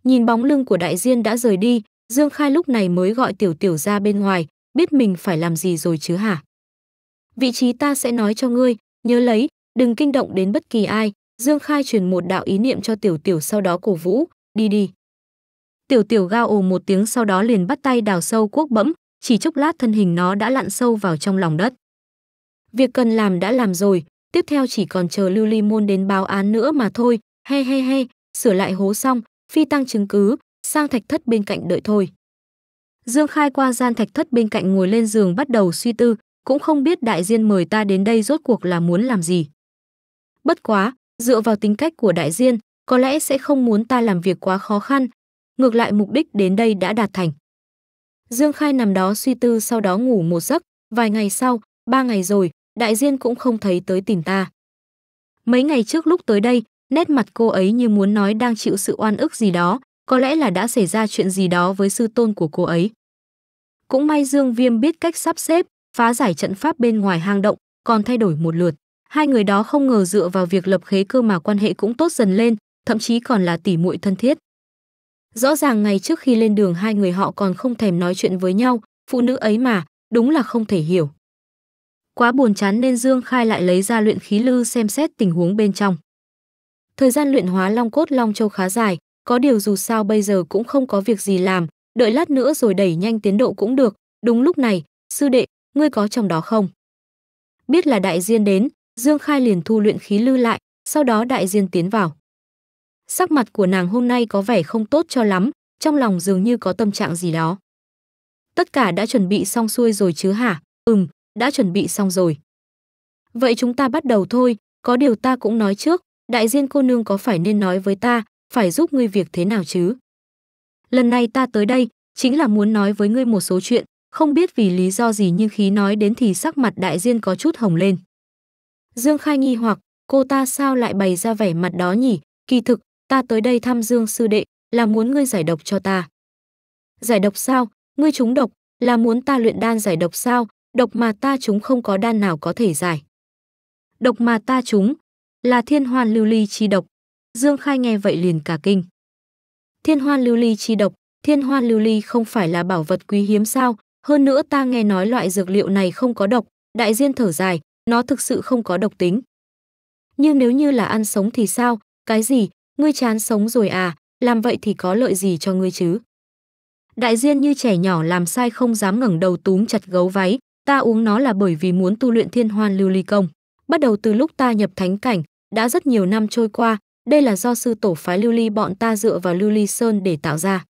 Nhìn bóng lưng của đại diên đã rời đi, Dương Khai lúc này mới gọi Tiểu Tiểu ra bên ngoài, biết mình phải làm gì rồi chứ hả? Vị trí ta sẽ nói cho ngươi, nhớ lấy, đừng kinh động đến bất kỳ ai. Dương Khai truyền một đạo ý niệm cho Tiểu Tiểu sau đó cổ vũ, đi đi. Tiểu Tiểu gao ồ một tiếng sau đó liền bắt tay đào sâu cuốc bẫm, chỉ chốc lát thân hình nó đã lặn sâu vào trong lòng đất. Việc cần làm đã làm rồi, tiếp theo chỉ còn chờ Lưu Ly Môn đến báo án nữa mà thôi. He he he, sửa lại hố xong, phi tăng chứng cứ, sang thạch thất bên cạnh đợi thôi. Dương Khai qua gian thạch thất bên cạnh ngồi lên giường bắt đầu suy tư, cũng không biết đại diên mời ta đến đây rốt cuộc là muốn làm gì. Bất quá, dựa vào tính cách của đại diên, có lẽ sẽ không muốn ta làm việc quá khó khăn, ngược lại mục đích đến đây đã đạt thành. Dương Khai nằm đó suy tư sau đó ngủ một giấc, vài ngày sau, ba ngày rồi, đại diên cũng không thấy tới tìm ta. Mấy ngày trước lúc tới đây, nét mặt cô ấy như muốn nói đang chịu sự oan ức gì đó, có lẽ là đã xảy ra chuyện gì đó với sư tôn của cô ấy. Cũng may Dương Viêm biết cách sắp xếp, phá giải trận pháp bên ngoài hang động, còn thay đổi một lượt. Hai người đó không ngờ dựa vào việc lập khế cơ mà quan hệ cũng tốt dần lên, thậm chí còn là tỉ muội thân thiết. Rõ ràng ngày trước khi lên đường hai người họ còn không thèm nói chuyện với nhau, phụ nữ ấy mà, đúng là không thể hiểu. Quá buồn chán nên Dương Khai lại lấy ra luyện khí lư xem xét tình huống bên trong. Thời gian luyện hóa long cốt long châu khá dài, có điều dù sao bây giờ cũng không có việc gì làm, đợi lát nữa rồi đẩy nhanh tiến độ cũng được. Đúng lúc này, sư đệ, ngươi có trong đó không? Biết là đại diên đến, Dương Khai liền thu luyện khí lưu lại, sau đó đại diên tiến vào. Sắc mặt của nàng hôm nay có vẻ không tốt cho lắm, trong lòng dường như có tâm trạng gì đó. Tất cả đã chuẩn bị xong xuôi rồi chứ hả? Ừm, đã chuẩn bị xong rồi. Vậy chúng ta bắt đầu thôi, có điều ta cũng nói trước, đại diên cô nương có phải nên nói với ta, phải giúp ngươi việc thế nào chứ? Lần này ta tới đây, chính là muốn nói với ngươi một số chuyện, không biết vì lý do gì nhưng khi nói đến thì sắc mặt đại diên có chút hồng lên. Dương Khai nghi hoặc, cô ta sao lại bày ra vẻ mặt đó nhỉ? Kỳ thực, ta tới đây thăm Dương sư đệ, là muốn ngươi giải độc cho ta. Giải độc sao? Ngươi trúng độc, là muốn ta luyện đan giải độc sao? Độc mà ta chúng không có đan nào có thể giải. Độc mà ta chúng là thiên hoàn lưu ly chi độc. Dương Khai nghe vậy liền cả kinh. Thiên hoa lưu ly chi độc, thiên hoa lưu ly không phải là bảo vật quý hiếm sao, hơn nữa ta nghe nói loại dược liệu này không có độc, đại diên thở dài, nó thực sự không có độc tính. Nhưng nếu như là ăn sống thì sao, cái gì, ngươi chán sống rồi à, làm vậy thì có lợi gì cho ngươi chứ? Đại diên như trẻ nhỏ làm sai không dám ngẩng đầu túm chặt gấu váy, ta uống nó là bởi vì muốn tu luyện thiên hoan lưu ly công. Bắt đầu từ lúc ta nhập thánh cảnh, đã rất nhiều năm trôi qua, đây là do sư tổ phái Lưu Ly bọn ta dựa vào Lưu Ly Sơn để tạo ra.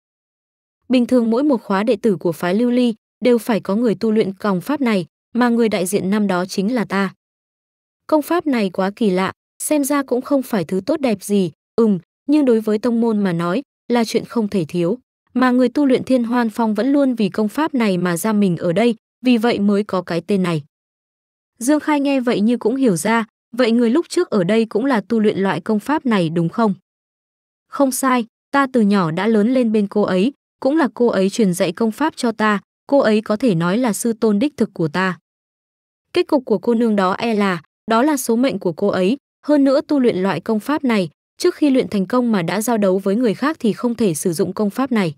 Bình thường mỗi một khóa đệ tử của phái Lưu Ly đều phải có người tu luyện còng pháp này, mà người đại diện năm đó chính là ta. Công pháp này quá kỳ lạ, xem ra cũng không phải thứ tốt đẹp gì, ừm, nhưng đối với tông môn mà nói, là chuyện không thể thiếu. Mà người tu luyện thiên hoan phong vẫn luôn vì công pháp này mà ra mình ở đây, vì vậy mới có cái tên này. Dương Khai nghe vậy như cũng hiểu ra, Vậy người lúc trước ở đây cũng là tu luyện loại công pháp này đúng không? Không sai, ta từ nhỏ đã lớn lên bên cô ấy, cũng là cô ấy truyền dạy công pháp cho ta, cô ấy có thể nói là sư tôn đích thực của ta. Kết cục của cô nương đó e là, đó là số mệnh của cô ấy, hơn nữa tu luyện loại công pháp này, trước khi luyện thành công mà đã giao đấu với người khác thì không thể sử dụng công pháp này.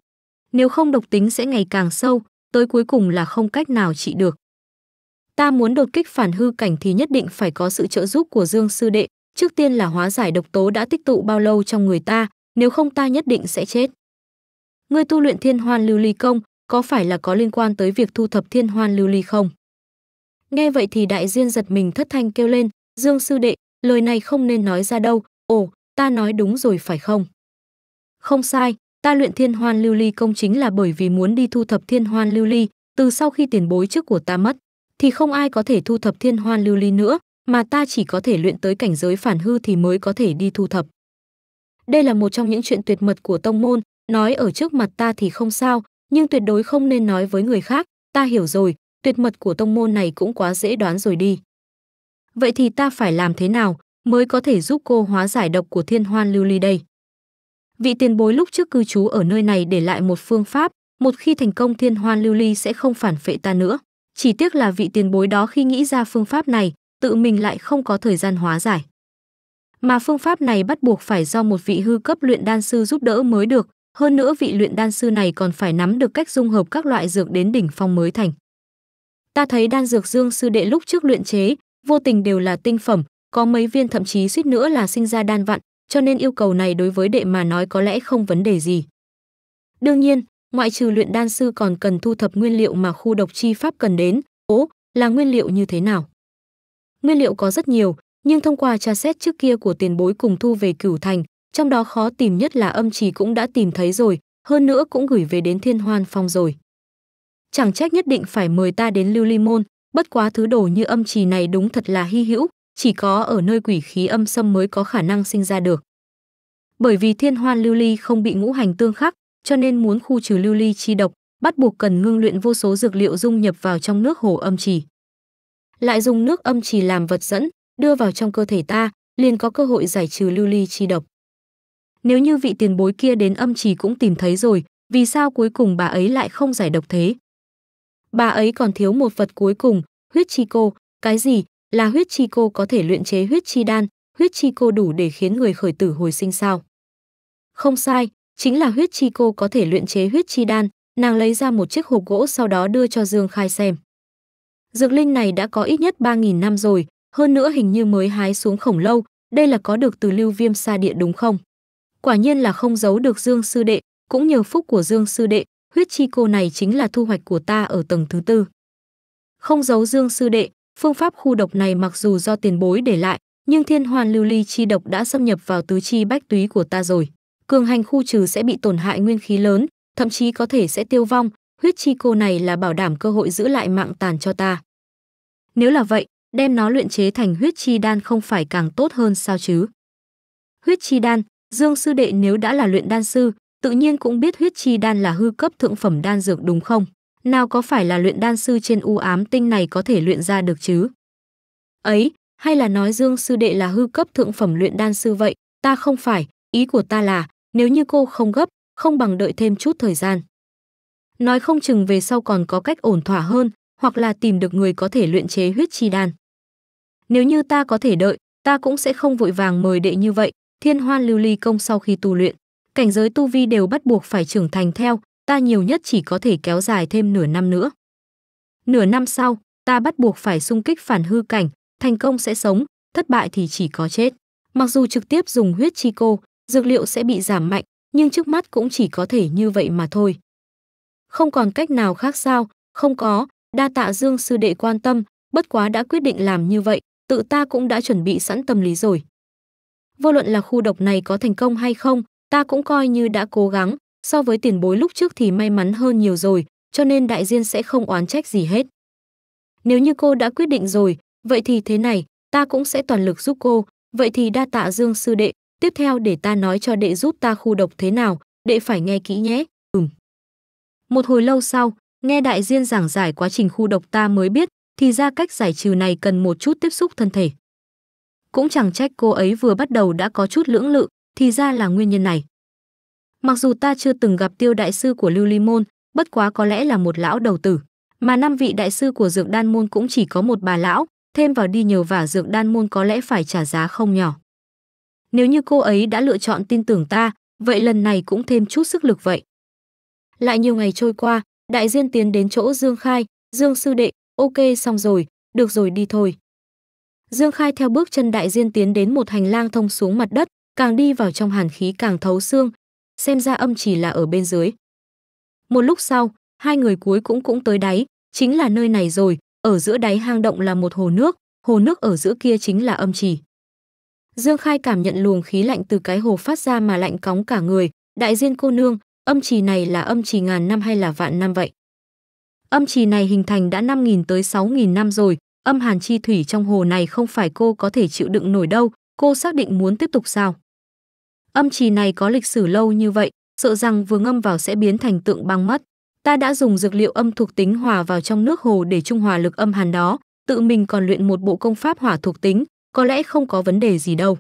Nếu không độc tính sẽ ngày càng sâu, tới cuối cùng là không cách nào trị được. Ta muốn đột kích phản hư cảnh thì nhất định phải có sự trợ giúp của Dương sư đệ, trước tiên là hóa giải độc tố đã tích tụ bao lâu trong người ta, nếu không ta nhất định sẽ chết. Ngươi tu luyện Thiên Hoan Lưu Ly công, có phải là có liên quan tới việc thu thập Thiên Hoan Lưu Ly không? Nghe vậy thì đại diên giật mình thất thanh kêu lên, Dương sư đệ, lời này không nên nói ra đâu, ồ, ta nói đúng rồi phải không? Không sai, ta luyện thiên hoan lưu ly công chính là bởi vì muốn đi thu thập thiên hoan lưu ly, từ sau khi tiền bối trước của ta mất thì không ai có thể thu thập thiên hoan lưu ly nữa, mà ta chỉ có thể luyện tới cảnh giới phản hư thì mới có thể đi thu thập. Đây là một trong những chuyện tuyệt mật của tông môn, nói ở trước mặt ta thì không sao, nhưng tuyệt đối không nên nói với người khác, ta hiểu rồi, tuyệt mật của tông môn này cũng quá dễ đoán rồi đi. Vậy thì ta phải làm thế nào mới có thể giúp cô hóa giải độc của thiên hoan lưu ly đây? Vị tiền bối lúc trước cư trú ở nơi này để lại một phương pháp, một khi thành công thiên hoan lưu ly sẽ không phản phệ ta nữa. Chỉ tiếc là vị tiền bối đó khi nghĩ ra phương pháp này, tự mình lại không có thời gian hóa giải. Mà phương pháp này bắt buộc phải do một vị hư cấp luyện đan sư giúp đỡ mới được, hơn nữa vị luyện đan sư này còn phải nắm được cách dung hợp các loại dược đến đỉnh phong mới thành. Ta thấy đan dược Dương sư đệ lúc trước luyện chế, vô tình đều là tinh phẩm, có mấy viên thậm chí suýt nữa là sinh ra đan vặn, cho nên yêu cầu này đối với đệ mà nói có lẽ không vấn đề gì. Đương nhiên, Ngoại trừ luyện đan sư còn cần thu thập nguyên liệu mà khu độc chi pháp cần đến, ố, là nguyên liệu như thế nào? Nguyên liệu có rất nhiều, nhưng thông qua tra xét trước kia của tiền bối cùng thu về cửu thành, trong đó khó tìm nhất là âm trì cũng đã tìm thấy rồi, hơn nữa cũng gửi về đến thiên hoan phong rồi. Chẳng trách nhất định phải mời ta đến lưu ly môn, bất quá thứ đồ như âm trì này đúng thật là hy hữu, chỉ có ở nơi quỷ khí âm xâm mới có khả năng sinh ra được. Bởi vì thiên hoan lưu ly không bị ngũ hành tương khắc, cho nên muốn khu trừ lưu ly chi độc, bắt buộc cần ngưng luyện vô số dược liệu dung nhập vào trong nước hồ âm trì. Lại dùng nước âm trì làm vật dẫn, đưa vào trong cơ thể ta, liền có cơ hội giải trừ lưu ly chi độc. Nếu như vị tiền bối kia đến âm trì cũng tìm thấy rồi, vì sao cuối cùng bà ấy lại không giải độc thế? Bà ấy còn thiếu một vật cuối cùng, huyết chi cô, cái gì là huyết chi cô có thể luyện chế huyết chi đan, huyết chi cô đủ để khiến người khởi tử hồi sinh sao? Không sai, chính là huyết chi cô có thể luyện chế huyết chi đan, nàng lấy ra một chiếc hộp gỗ sau đó đưa cho Dương Khai xem. Dược linh này đã có ít nhất 3.000 năm rồi, hơn nữa hình như mới hái xuống khổng lâu, đây là có được từ lưu viêm xa địa đúng không? Quả nhiên là không giấu được Dương Sư Đệ, cũng nhờ phúc của Dương Sư Đệ, huyết chi cô này chính là thu hoạch của ta ở tầng thứ tư. Không giấu Dương Sư Đệ, phương pháp khu độc này mặc dù do tiền bối để lại, nhưng thiên hoàn lưu ly chi độc đã xâm nhập vào tứ chi bách túy của ta rồi cường hành khu trừ sẽ bị tổn hại nguyên khí lớn, thậm chí có thể sẽ tiêu vong, huyết chi cô này là bảo đảm cơ hội giữ lại mạng tàn cho ta. Nếu là vậy, đem nó luyện chế thành huyết chi đan không phải càng tốt hơn sao chứ? Huyết chi đan, Dương sư đệ nếu đã là luyện đan sư, tự nhiên cũng biết huyết chi đan là hư cấp thượng phẩm đan dược đúng không? Nào có phải là luyện đan sư trên u ám tinh này có thể luyện ra được chứ? Ấy, hay là nói Dương sư đệ là hư cấp thượng phẩm luyện đan sư vậy? Ta không phải, ý của ta là, nếu như cô không gấp, không bằng đợi thêm chút thời gian. Nói không chừng về sau còn có cách ổn thỏa hơn, hoặc là tìm được người có thể luyện chế huyết chi đan. Nếu như ta có thể đợi, ta cũng sẽ không vội vàng mời đệ như vậy, thiên hoan lưu ly công sau khi tu luyện. Cảnh giới tu vi đều bắt buộc phải trưởng thành theo, ta nhiều nhất chỉ có thể kéo dài thêm nửa năm nữa. Nửa năm sau, ta bắt buộc phải xung kích phản hư cảnh, thành công sẽ sống, thất bại thì chỉ có chết. Mặc dù trực tiếp dùng huyết chi cô, dược liệu sẽ bị giảm mạnh, nhưng trước mắt cũng chỉ có thể như vậy mà thôi. Không còn cách nào khác sao? Không có, đa tạ Dương sư đệ quan tâm, bất quá đã quyết định làm như vậy, tự ta cũng đã chuẩn bị sẵn tâm lý rồi. Vô luận là khu độc này có thành công hay không, ta cũng coi như đã cố gắng, so với tiền bối lúc trước thì may mắn hơn nhiều rồi, cho nên đại diên sẽ không oán trách gì hết. Nếu như cô đã quyết định rồi, vậy thì thế này, ta cũng sẽ toàn lực giúp cô, vậy thì đa tạ Dương sư đệ, Tiếp theo để ta nói cho đệ giúp ta khu độc thế nào, đệ phải nghe kỹ nhé, ừm. Một hồi lâu sau, nghe đại diên giảng giải quá trình khu độc ta mới biết, thì ra cách giải trừ này cần một chút tiếp xúc thân thể. Cũng chẳng trách cô ấy vừa bắt đầu đã có chút lưỡng lự, thì ra là nguyên nhân này. Mặc dù ta chưa từng gặp tiêu đại sư của Lưu Ly Môn, bất quá có lẽ là một lão đầu tử, mà năm vị đại sư của dược đan môn cũng chỉ có một bà lão, thêm vào đi nhờ vả dược đan môn có lẽ phải trả giá không nhỏ. Nếu như cô ấy đã lựa chọn tin tưởng ta, vậy lần này cũng thêm chút sức lực vậy. Lại nhiều ngày trôi qua, đại diên tiến đến chỗ Dương Khai, Dương sư đệ, ok xong rồi, được rồi đi thôi. Dương Khai theo bước chân đại diên tiến đến một hành lang thông xuống mặt đất, càng đi vào trong hàn khí càng thấu xương, xem ra âm chỉ là ở bên dưới. Một lúc sau, hai người cuối cũng cũng tới đáy, chính là nơi này rồi, ở giữa đáy hang động là một hồ nước, hồ nước ở giữa kia chính là âm chỉ. Dương Khai cảm nhận luồng khí lạnh từ cái hồ phát ra mà lạnh cóng cả người, đại diên cô nương, âm trì này là âm trì ngàn năm hay là vạn năm vậy? Âm trì này hình thành đã 5.000 tới 6.000 năm rồi, âm hàn chi thủy trong hồ này không phải cô có thể chịu đựng nổi đâu, cô xác định muốn tiếp tục sao? Âm trì này có lịch sử lâu như vậy, sợ rằng vừa ngâm vào sẽ biến thành tượng băng mất. Ta đã dùng dược liệu âm thuộc tính hòa vào trong nước hồ để trung hòa lực âm hàn đó, tự mình còn luyện một bộ công pháp hỏa thuộc tính, có lẽ không có vấn đề gì đâu.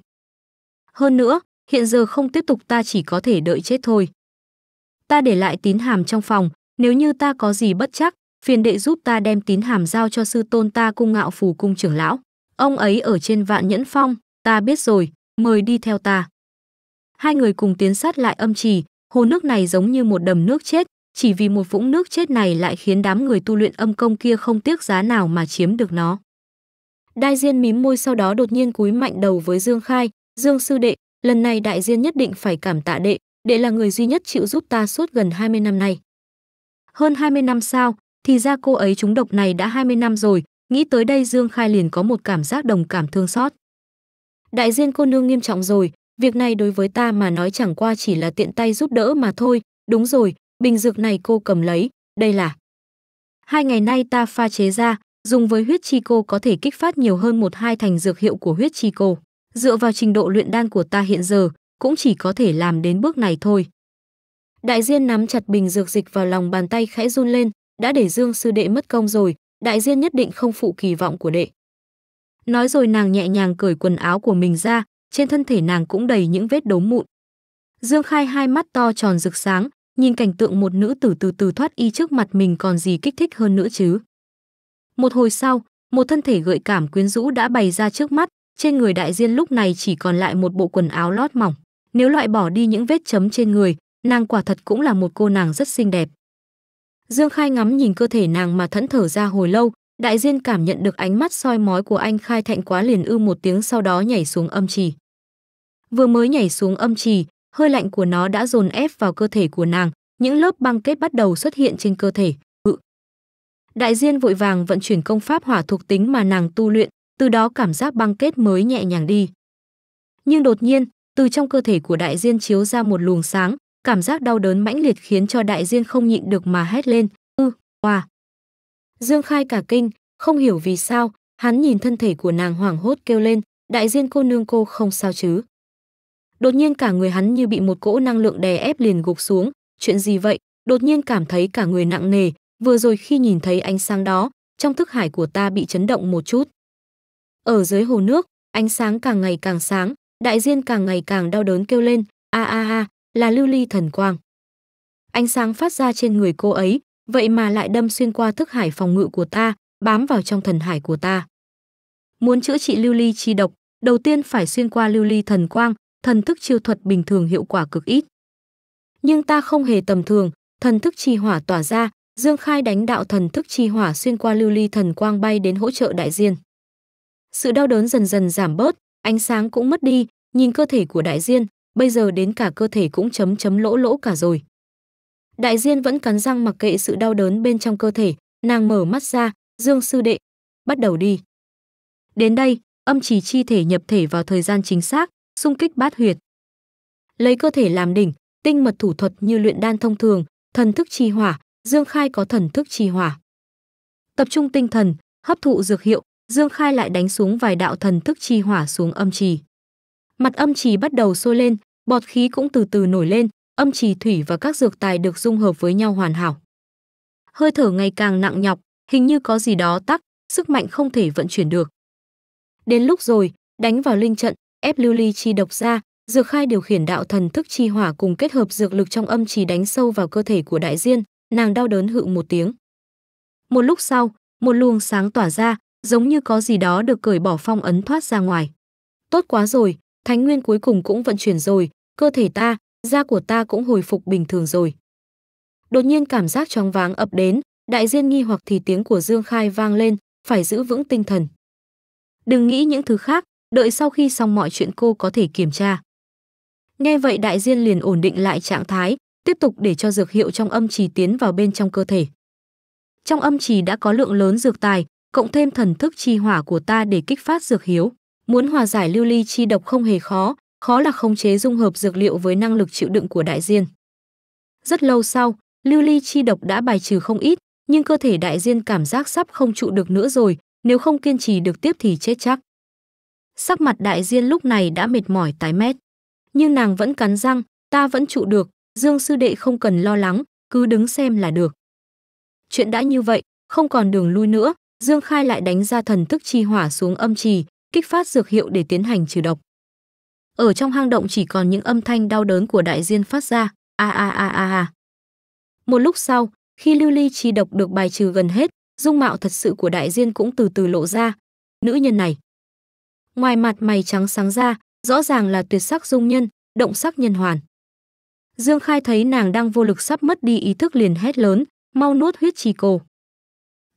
Hơn nữa, hiện giờ không tiếp tục ta chỉ có thể đợi chết thôi. Ta để lại tín hàm trong phòng, nếu như ta có gì bất chắc, phiền đệ giúp ta đem tín hàm giao cho sư tôn ta cung ngạo phù cung trưởng lão. Ông ấy ở trên vạn nhẫn phong, ta biết rồi, mời đi theo ta. Hai người cùng tiến sát lại âm trì, hồ nước này giống như một đầm nước chết, chỉ vì một vũng nước chết này lại khiến đám người tu luyện âm công kia không tiếc giá nào mà chiếm được nó. Đại Diên mím môi sau đó đột nhiên cúi mạnh đầu với Dương Khai, "Dương sư đệ, lần này Đại Diên nhất định phải cảm tạ đệ, đệ là người duy nhất chịu giúp ta suốt gần 20 năm nay." Hơn 20 năm sao? Thì ra cô ấy trúng độc này đã 20 năm rồi, nghĩ tới đây Dương Khai liền có một cảm giác đồng cảm thương xót. Đại Diên cô nương nghiêm trọng rồi, việc này đối với ta mà nói chẳng qua chỉ là tiện tay giúp đỡ mà thôi, đúng rồi, bình dược này cô cầm lấy, đây là Hai ngày nay ta pha chế ra, dùng với huyết chi cô có thể kích phát nhiều hơn một hai thành dược hiệu của huyết chi cô. Dựa vào trình độ luyện đan của ta hiện giờ, cũng chỉ có thể làm đến bước này thôi. Đại Diên nắm chặt bình dược dịch vào lòng bàn tay khẽ run lên, đã để Dương sư đệ mất công rồi, Đại Diên nhất định không phụ kỳ vọng của đệ. Nói rồi nàng nhẹ nhàng cởi quần áo của mình ra, trên thân thể nàng cũng đầy những vết đốm mụn. Dương Khai hai mắt to tròn rực sáng, nhìn cảnh tượng một nữ tử từ từ thoát y trước mặt mình còn gì kích thích hơn nữa chứ. Một hồi sau, một thân thể gợi cảm quyến rũ đã bày ra trước mắt, trên người đại diên lúc này chỉ còn lại một bộ quần áo lót mỏng. Nếu loại bỏ đi những vết chấm trên người, nàng quả thật cũng là một cô nàng rất xinh đẹp. Dương Khai ngắm nhìn cơ thể nàng mà thẫn thở ra hồi lâu, đại diên cảm nhận được ánh mắt soi mói của anh Khai thạnh quá liền ư một tiếng sau đó nhảy xuống âm trì. Vừa mới nhảy xuống âm trì, hơi lạnh của nó đã dồn ép vào cơ thể của nàng, những lớp băng kết bắt đầu xuất hiện trên cơ thể. Đại Diên vội vàng vận chuyển công pháp hỏa thuộc tính mà nàng tu luyện, từ đó cảm giác băng kết mới nhẹ nhàng đi. Nhưng đột nhiên, từ trong cơ thể của Đại Diên chiếu ra một luồng sáng, cảm giác đau đớn mãnh liệt khiến cho Đại Diên không nhịn được mà hét lên, "Ư, ừ, oa." Dương Khai cả kinh, không hiểu vì sao, hắn nhìn thân thể của nàng hoảng hốt kêu lên, "Đại Diên cô nương cô không sao chứ?" Đột nhiên cả người hắn như bị một cỗ năng lượng đè ép liền gục xuống, chuyện gì vậy? Đột nhiên cảm thấy cả người nặng nề, Vừa rồi khi nhìn thấy ánh sáng đó, trong thức hải của ta bị chấn động một chút. Ở dưới hồ nước, ánh sáng càng ngày càng sáng, đại diên càng ngày càng đau đớn kêu lên, a a a, là lưu ly thần quang. Ánh sáng phát ra trên người cô ấy, vậy mà lại đâm xuyên qua thức hải phòng ngự của ta, bám vào trong thần hải của ta. Muốn chữa trị lưu ly chi độc, đầu tiên phải xuyên qua lưu ly thần quang, thần thức chiêu thuật bình thường hiệu quả cực ít. Nhưng ta không hề tầm thường, thần thức chi hỏa tỏa ra, Dương Khai đánh đạo thần thức chi hỏa xuyên qua lưu ly thần quang bay đến hỗ trợ đại diên. Sự đau đớn dần dần giảm bớt, ánh sáng cũng mất đi, nhìn cơ thể của đại diên, bây giờ đến cả cơ thể cũng chấm chấm lỗ lỗ cả rồi. Đại diên vẫn cắn răng mặc kệ sự đau đớn bên trong cơ thể, nàng mở mắt ra, Dương sư đệ, bắt đầu đi. Đến đây, âm trì chi thể nhập thể vào thời gian chính xác, xung kích bát huyệt. Lấy cơ thể làm đỉnh, tinh mật thủ thuật như luyện đan thông thường, thần thức chi hỏa, Dương Khai có thần thức trì hỏa. Tập trung tinh thần, hấp thụ dược hiệu, Dương Khai lại đánh xuống vài đạo thần thức trì hỏa xuống âm trì. Mặt âm trì bắt đầu sôi lên, bọt khí cũng từ từ nổi lên, âm trì thủy và các dược tài được dung hợp với nhau hoàn hảo. Hơi thở ngày càng nặng nhọc, hình như có gì đó tắc, sức mạnh không thể vận chuyển được. Đến lúc rồi, đánh vào linh trận, ép lưu ly chi độc ra, dược khai điều khiển đạo thần thức chi hỏa cùng kết hợp dược lực trong âm trì đánh sâu vào cơ thể của đại diên, nàng đau đớn hự một tiếng. Một lúc sau, một luồng sáng tỏa ra, giống như có gì đó được cởi bỏ phong ấn thoát ra ngoài. Tốt quá rồi, thánh nguyên cuối cùng cũng vận chuyển rồi, cơ thể ta, da của ta cũng hồi phục bình thường rồi. Đột nhiên cảm giác choáng váng ập đến, đại diên nghi hoặc thì tiếng của Dương Khai vang lên, phải giữ vững tinh thần. Đừng nghĩ những thứ khác, đợi sau khi xong mọi chuyện cô có thể kiểm tra. Nghe vậy đại diên liền ổn định lại trạng thái, tiếp tục để cho dược hiệu trong âm trì tiến vào bên trong cơ thể. Trong âm trì đã có lượng lớn dược tài, cộng thêm thần thức chi hỏa của ta để kích phát dược hiếu. Muốn hòa giải lưu ly chi độc không hề khó, khó là khống chế dung hợp dược liệu với năng lực chịu đựng của đại diên. Rất lâu sau, lưu ly chi độc đã bài trừ không ít, nhưng cơ thể đại diên cảm giác sắp không trụ được nữa rồi, nếu không kiên trì được tiếp thì chết chắc. Sắc mặt đại diên lúc này đã mệt mỏi tái mét. Nhưng nàng vẫn cắn răng, ta vẫn trụ được, Dương sư đệ không cần lo lắng, cứ đứng xem là được. Chuyện đã như vậy, không còn đường lui nữa, Dương Khai lại đánh ra thần thức chi hỏa xuống âm trì, kích phát dược hiệu để tiến hành trừ độc. Ở trong hang động chỉ còn những âm thanh đau đớn của đại diên phát ra, a a a a a. Một lúc sau, khi lưu ly chi độc được bài trừ gần hết, dung mạo thật sự của đại diên cũng từ từ lộ ra. Nữ nhân này. Ngoài mặt mày trắng sáng ra, rõ ràng là tuyệt sắc dung nhân, động sắc nhân hoàn. Dương Khai thấy nàng đang vô lực sắp mất đi ý thức liền hét lớn, mau nuốt huyết trì cổ.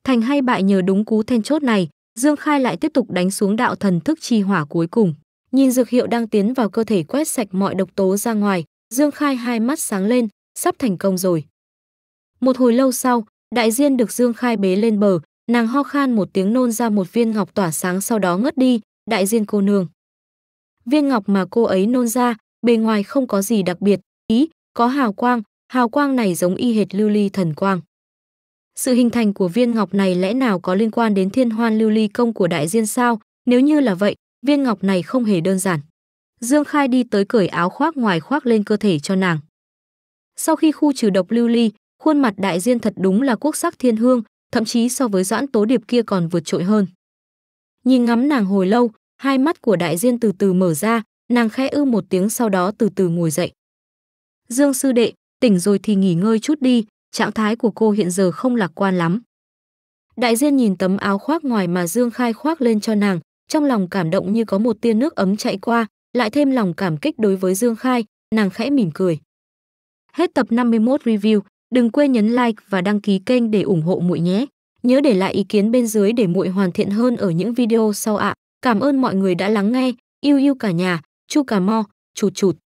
Thành hay bại nhờ đúng cú then chốt này, Dương Khai lại tiếp tục đánh xuống đạo thần thức chi hỏa cuối cùng. Nhìn dược hiệu đang tiến vào cơ thể quét sạch mọi độc tố ra ngoài, Dương Khai hai mắt sáng lên, sắp thành công rồi. Một hồi lâu sau, đại diên được Dương Khai bế lên bờ, nàng ho khan một tiếng nôn ra một viên ngọc tỏa sáng sau đó ngất đi, đại diên cô nương. Viên ngọc mà cô ấy nôn ra, bề ngoài không có gì đặc biệt, ý, có hào quang, hào quang này giống y hệt lưu ly thần quang. Sự hình thành của viên ngọc này lẽ nào có liên quan đến thiên hoan lưu ly công của đại diên sao? Nếu như là vậy, viên ngọc này không hề đơn giản. Dương Khai đi tới cởi áo khoác ngoài khoác lên cơ thể cho nàng. Sau khi khu trừ độc lưu ly, khuôn mặt đại diên thật đúng là quốc sắc thiên hương, thậm chí so với doãn tố điệp kia còn vượt trội hơn. Nhìn ngắm nàng hồi lâu, hai mắt của đại diên từ từ mở ra, nàng khẽ ư một tiếng sau đó từ từ ngồi dậy. Dương sư đệ, tỉnh rồi thì nghỉ ngơi chút đi, trạng thái của cô hiện giờ không lạc quan lắm. Đại Diên nhìn tấm áo khoác ngoài mà Dương Khai khoác lên cho nàng, trong lòng cảm động như có một tia nước ấm chạy qua, lại thêm lòng cảm kích đối với Dương Khai, nàng khẽ mỉm cười. Hết tập 51 review, đừng quên nhấn like và đăng ký kênh để ủng hộ muội nhé. Nhớ để lại ý kiến bên dưới để muội hoàn thiện hơn ở những video sau ạ. Cảm ơn mọi người đã lắng nghe, yêu yêu cả nhà, chu cà mo, chụt chụt.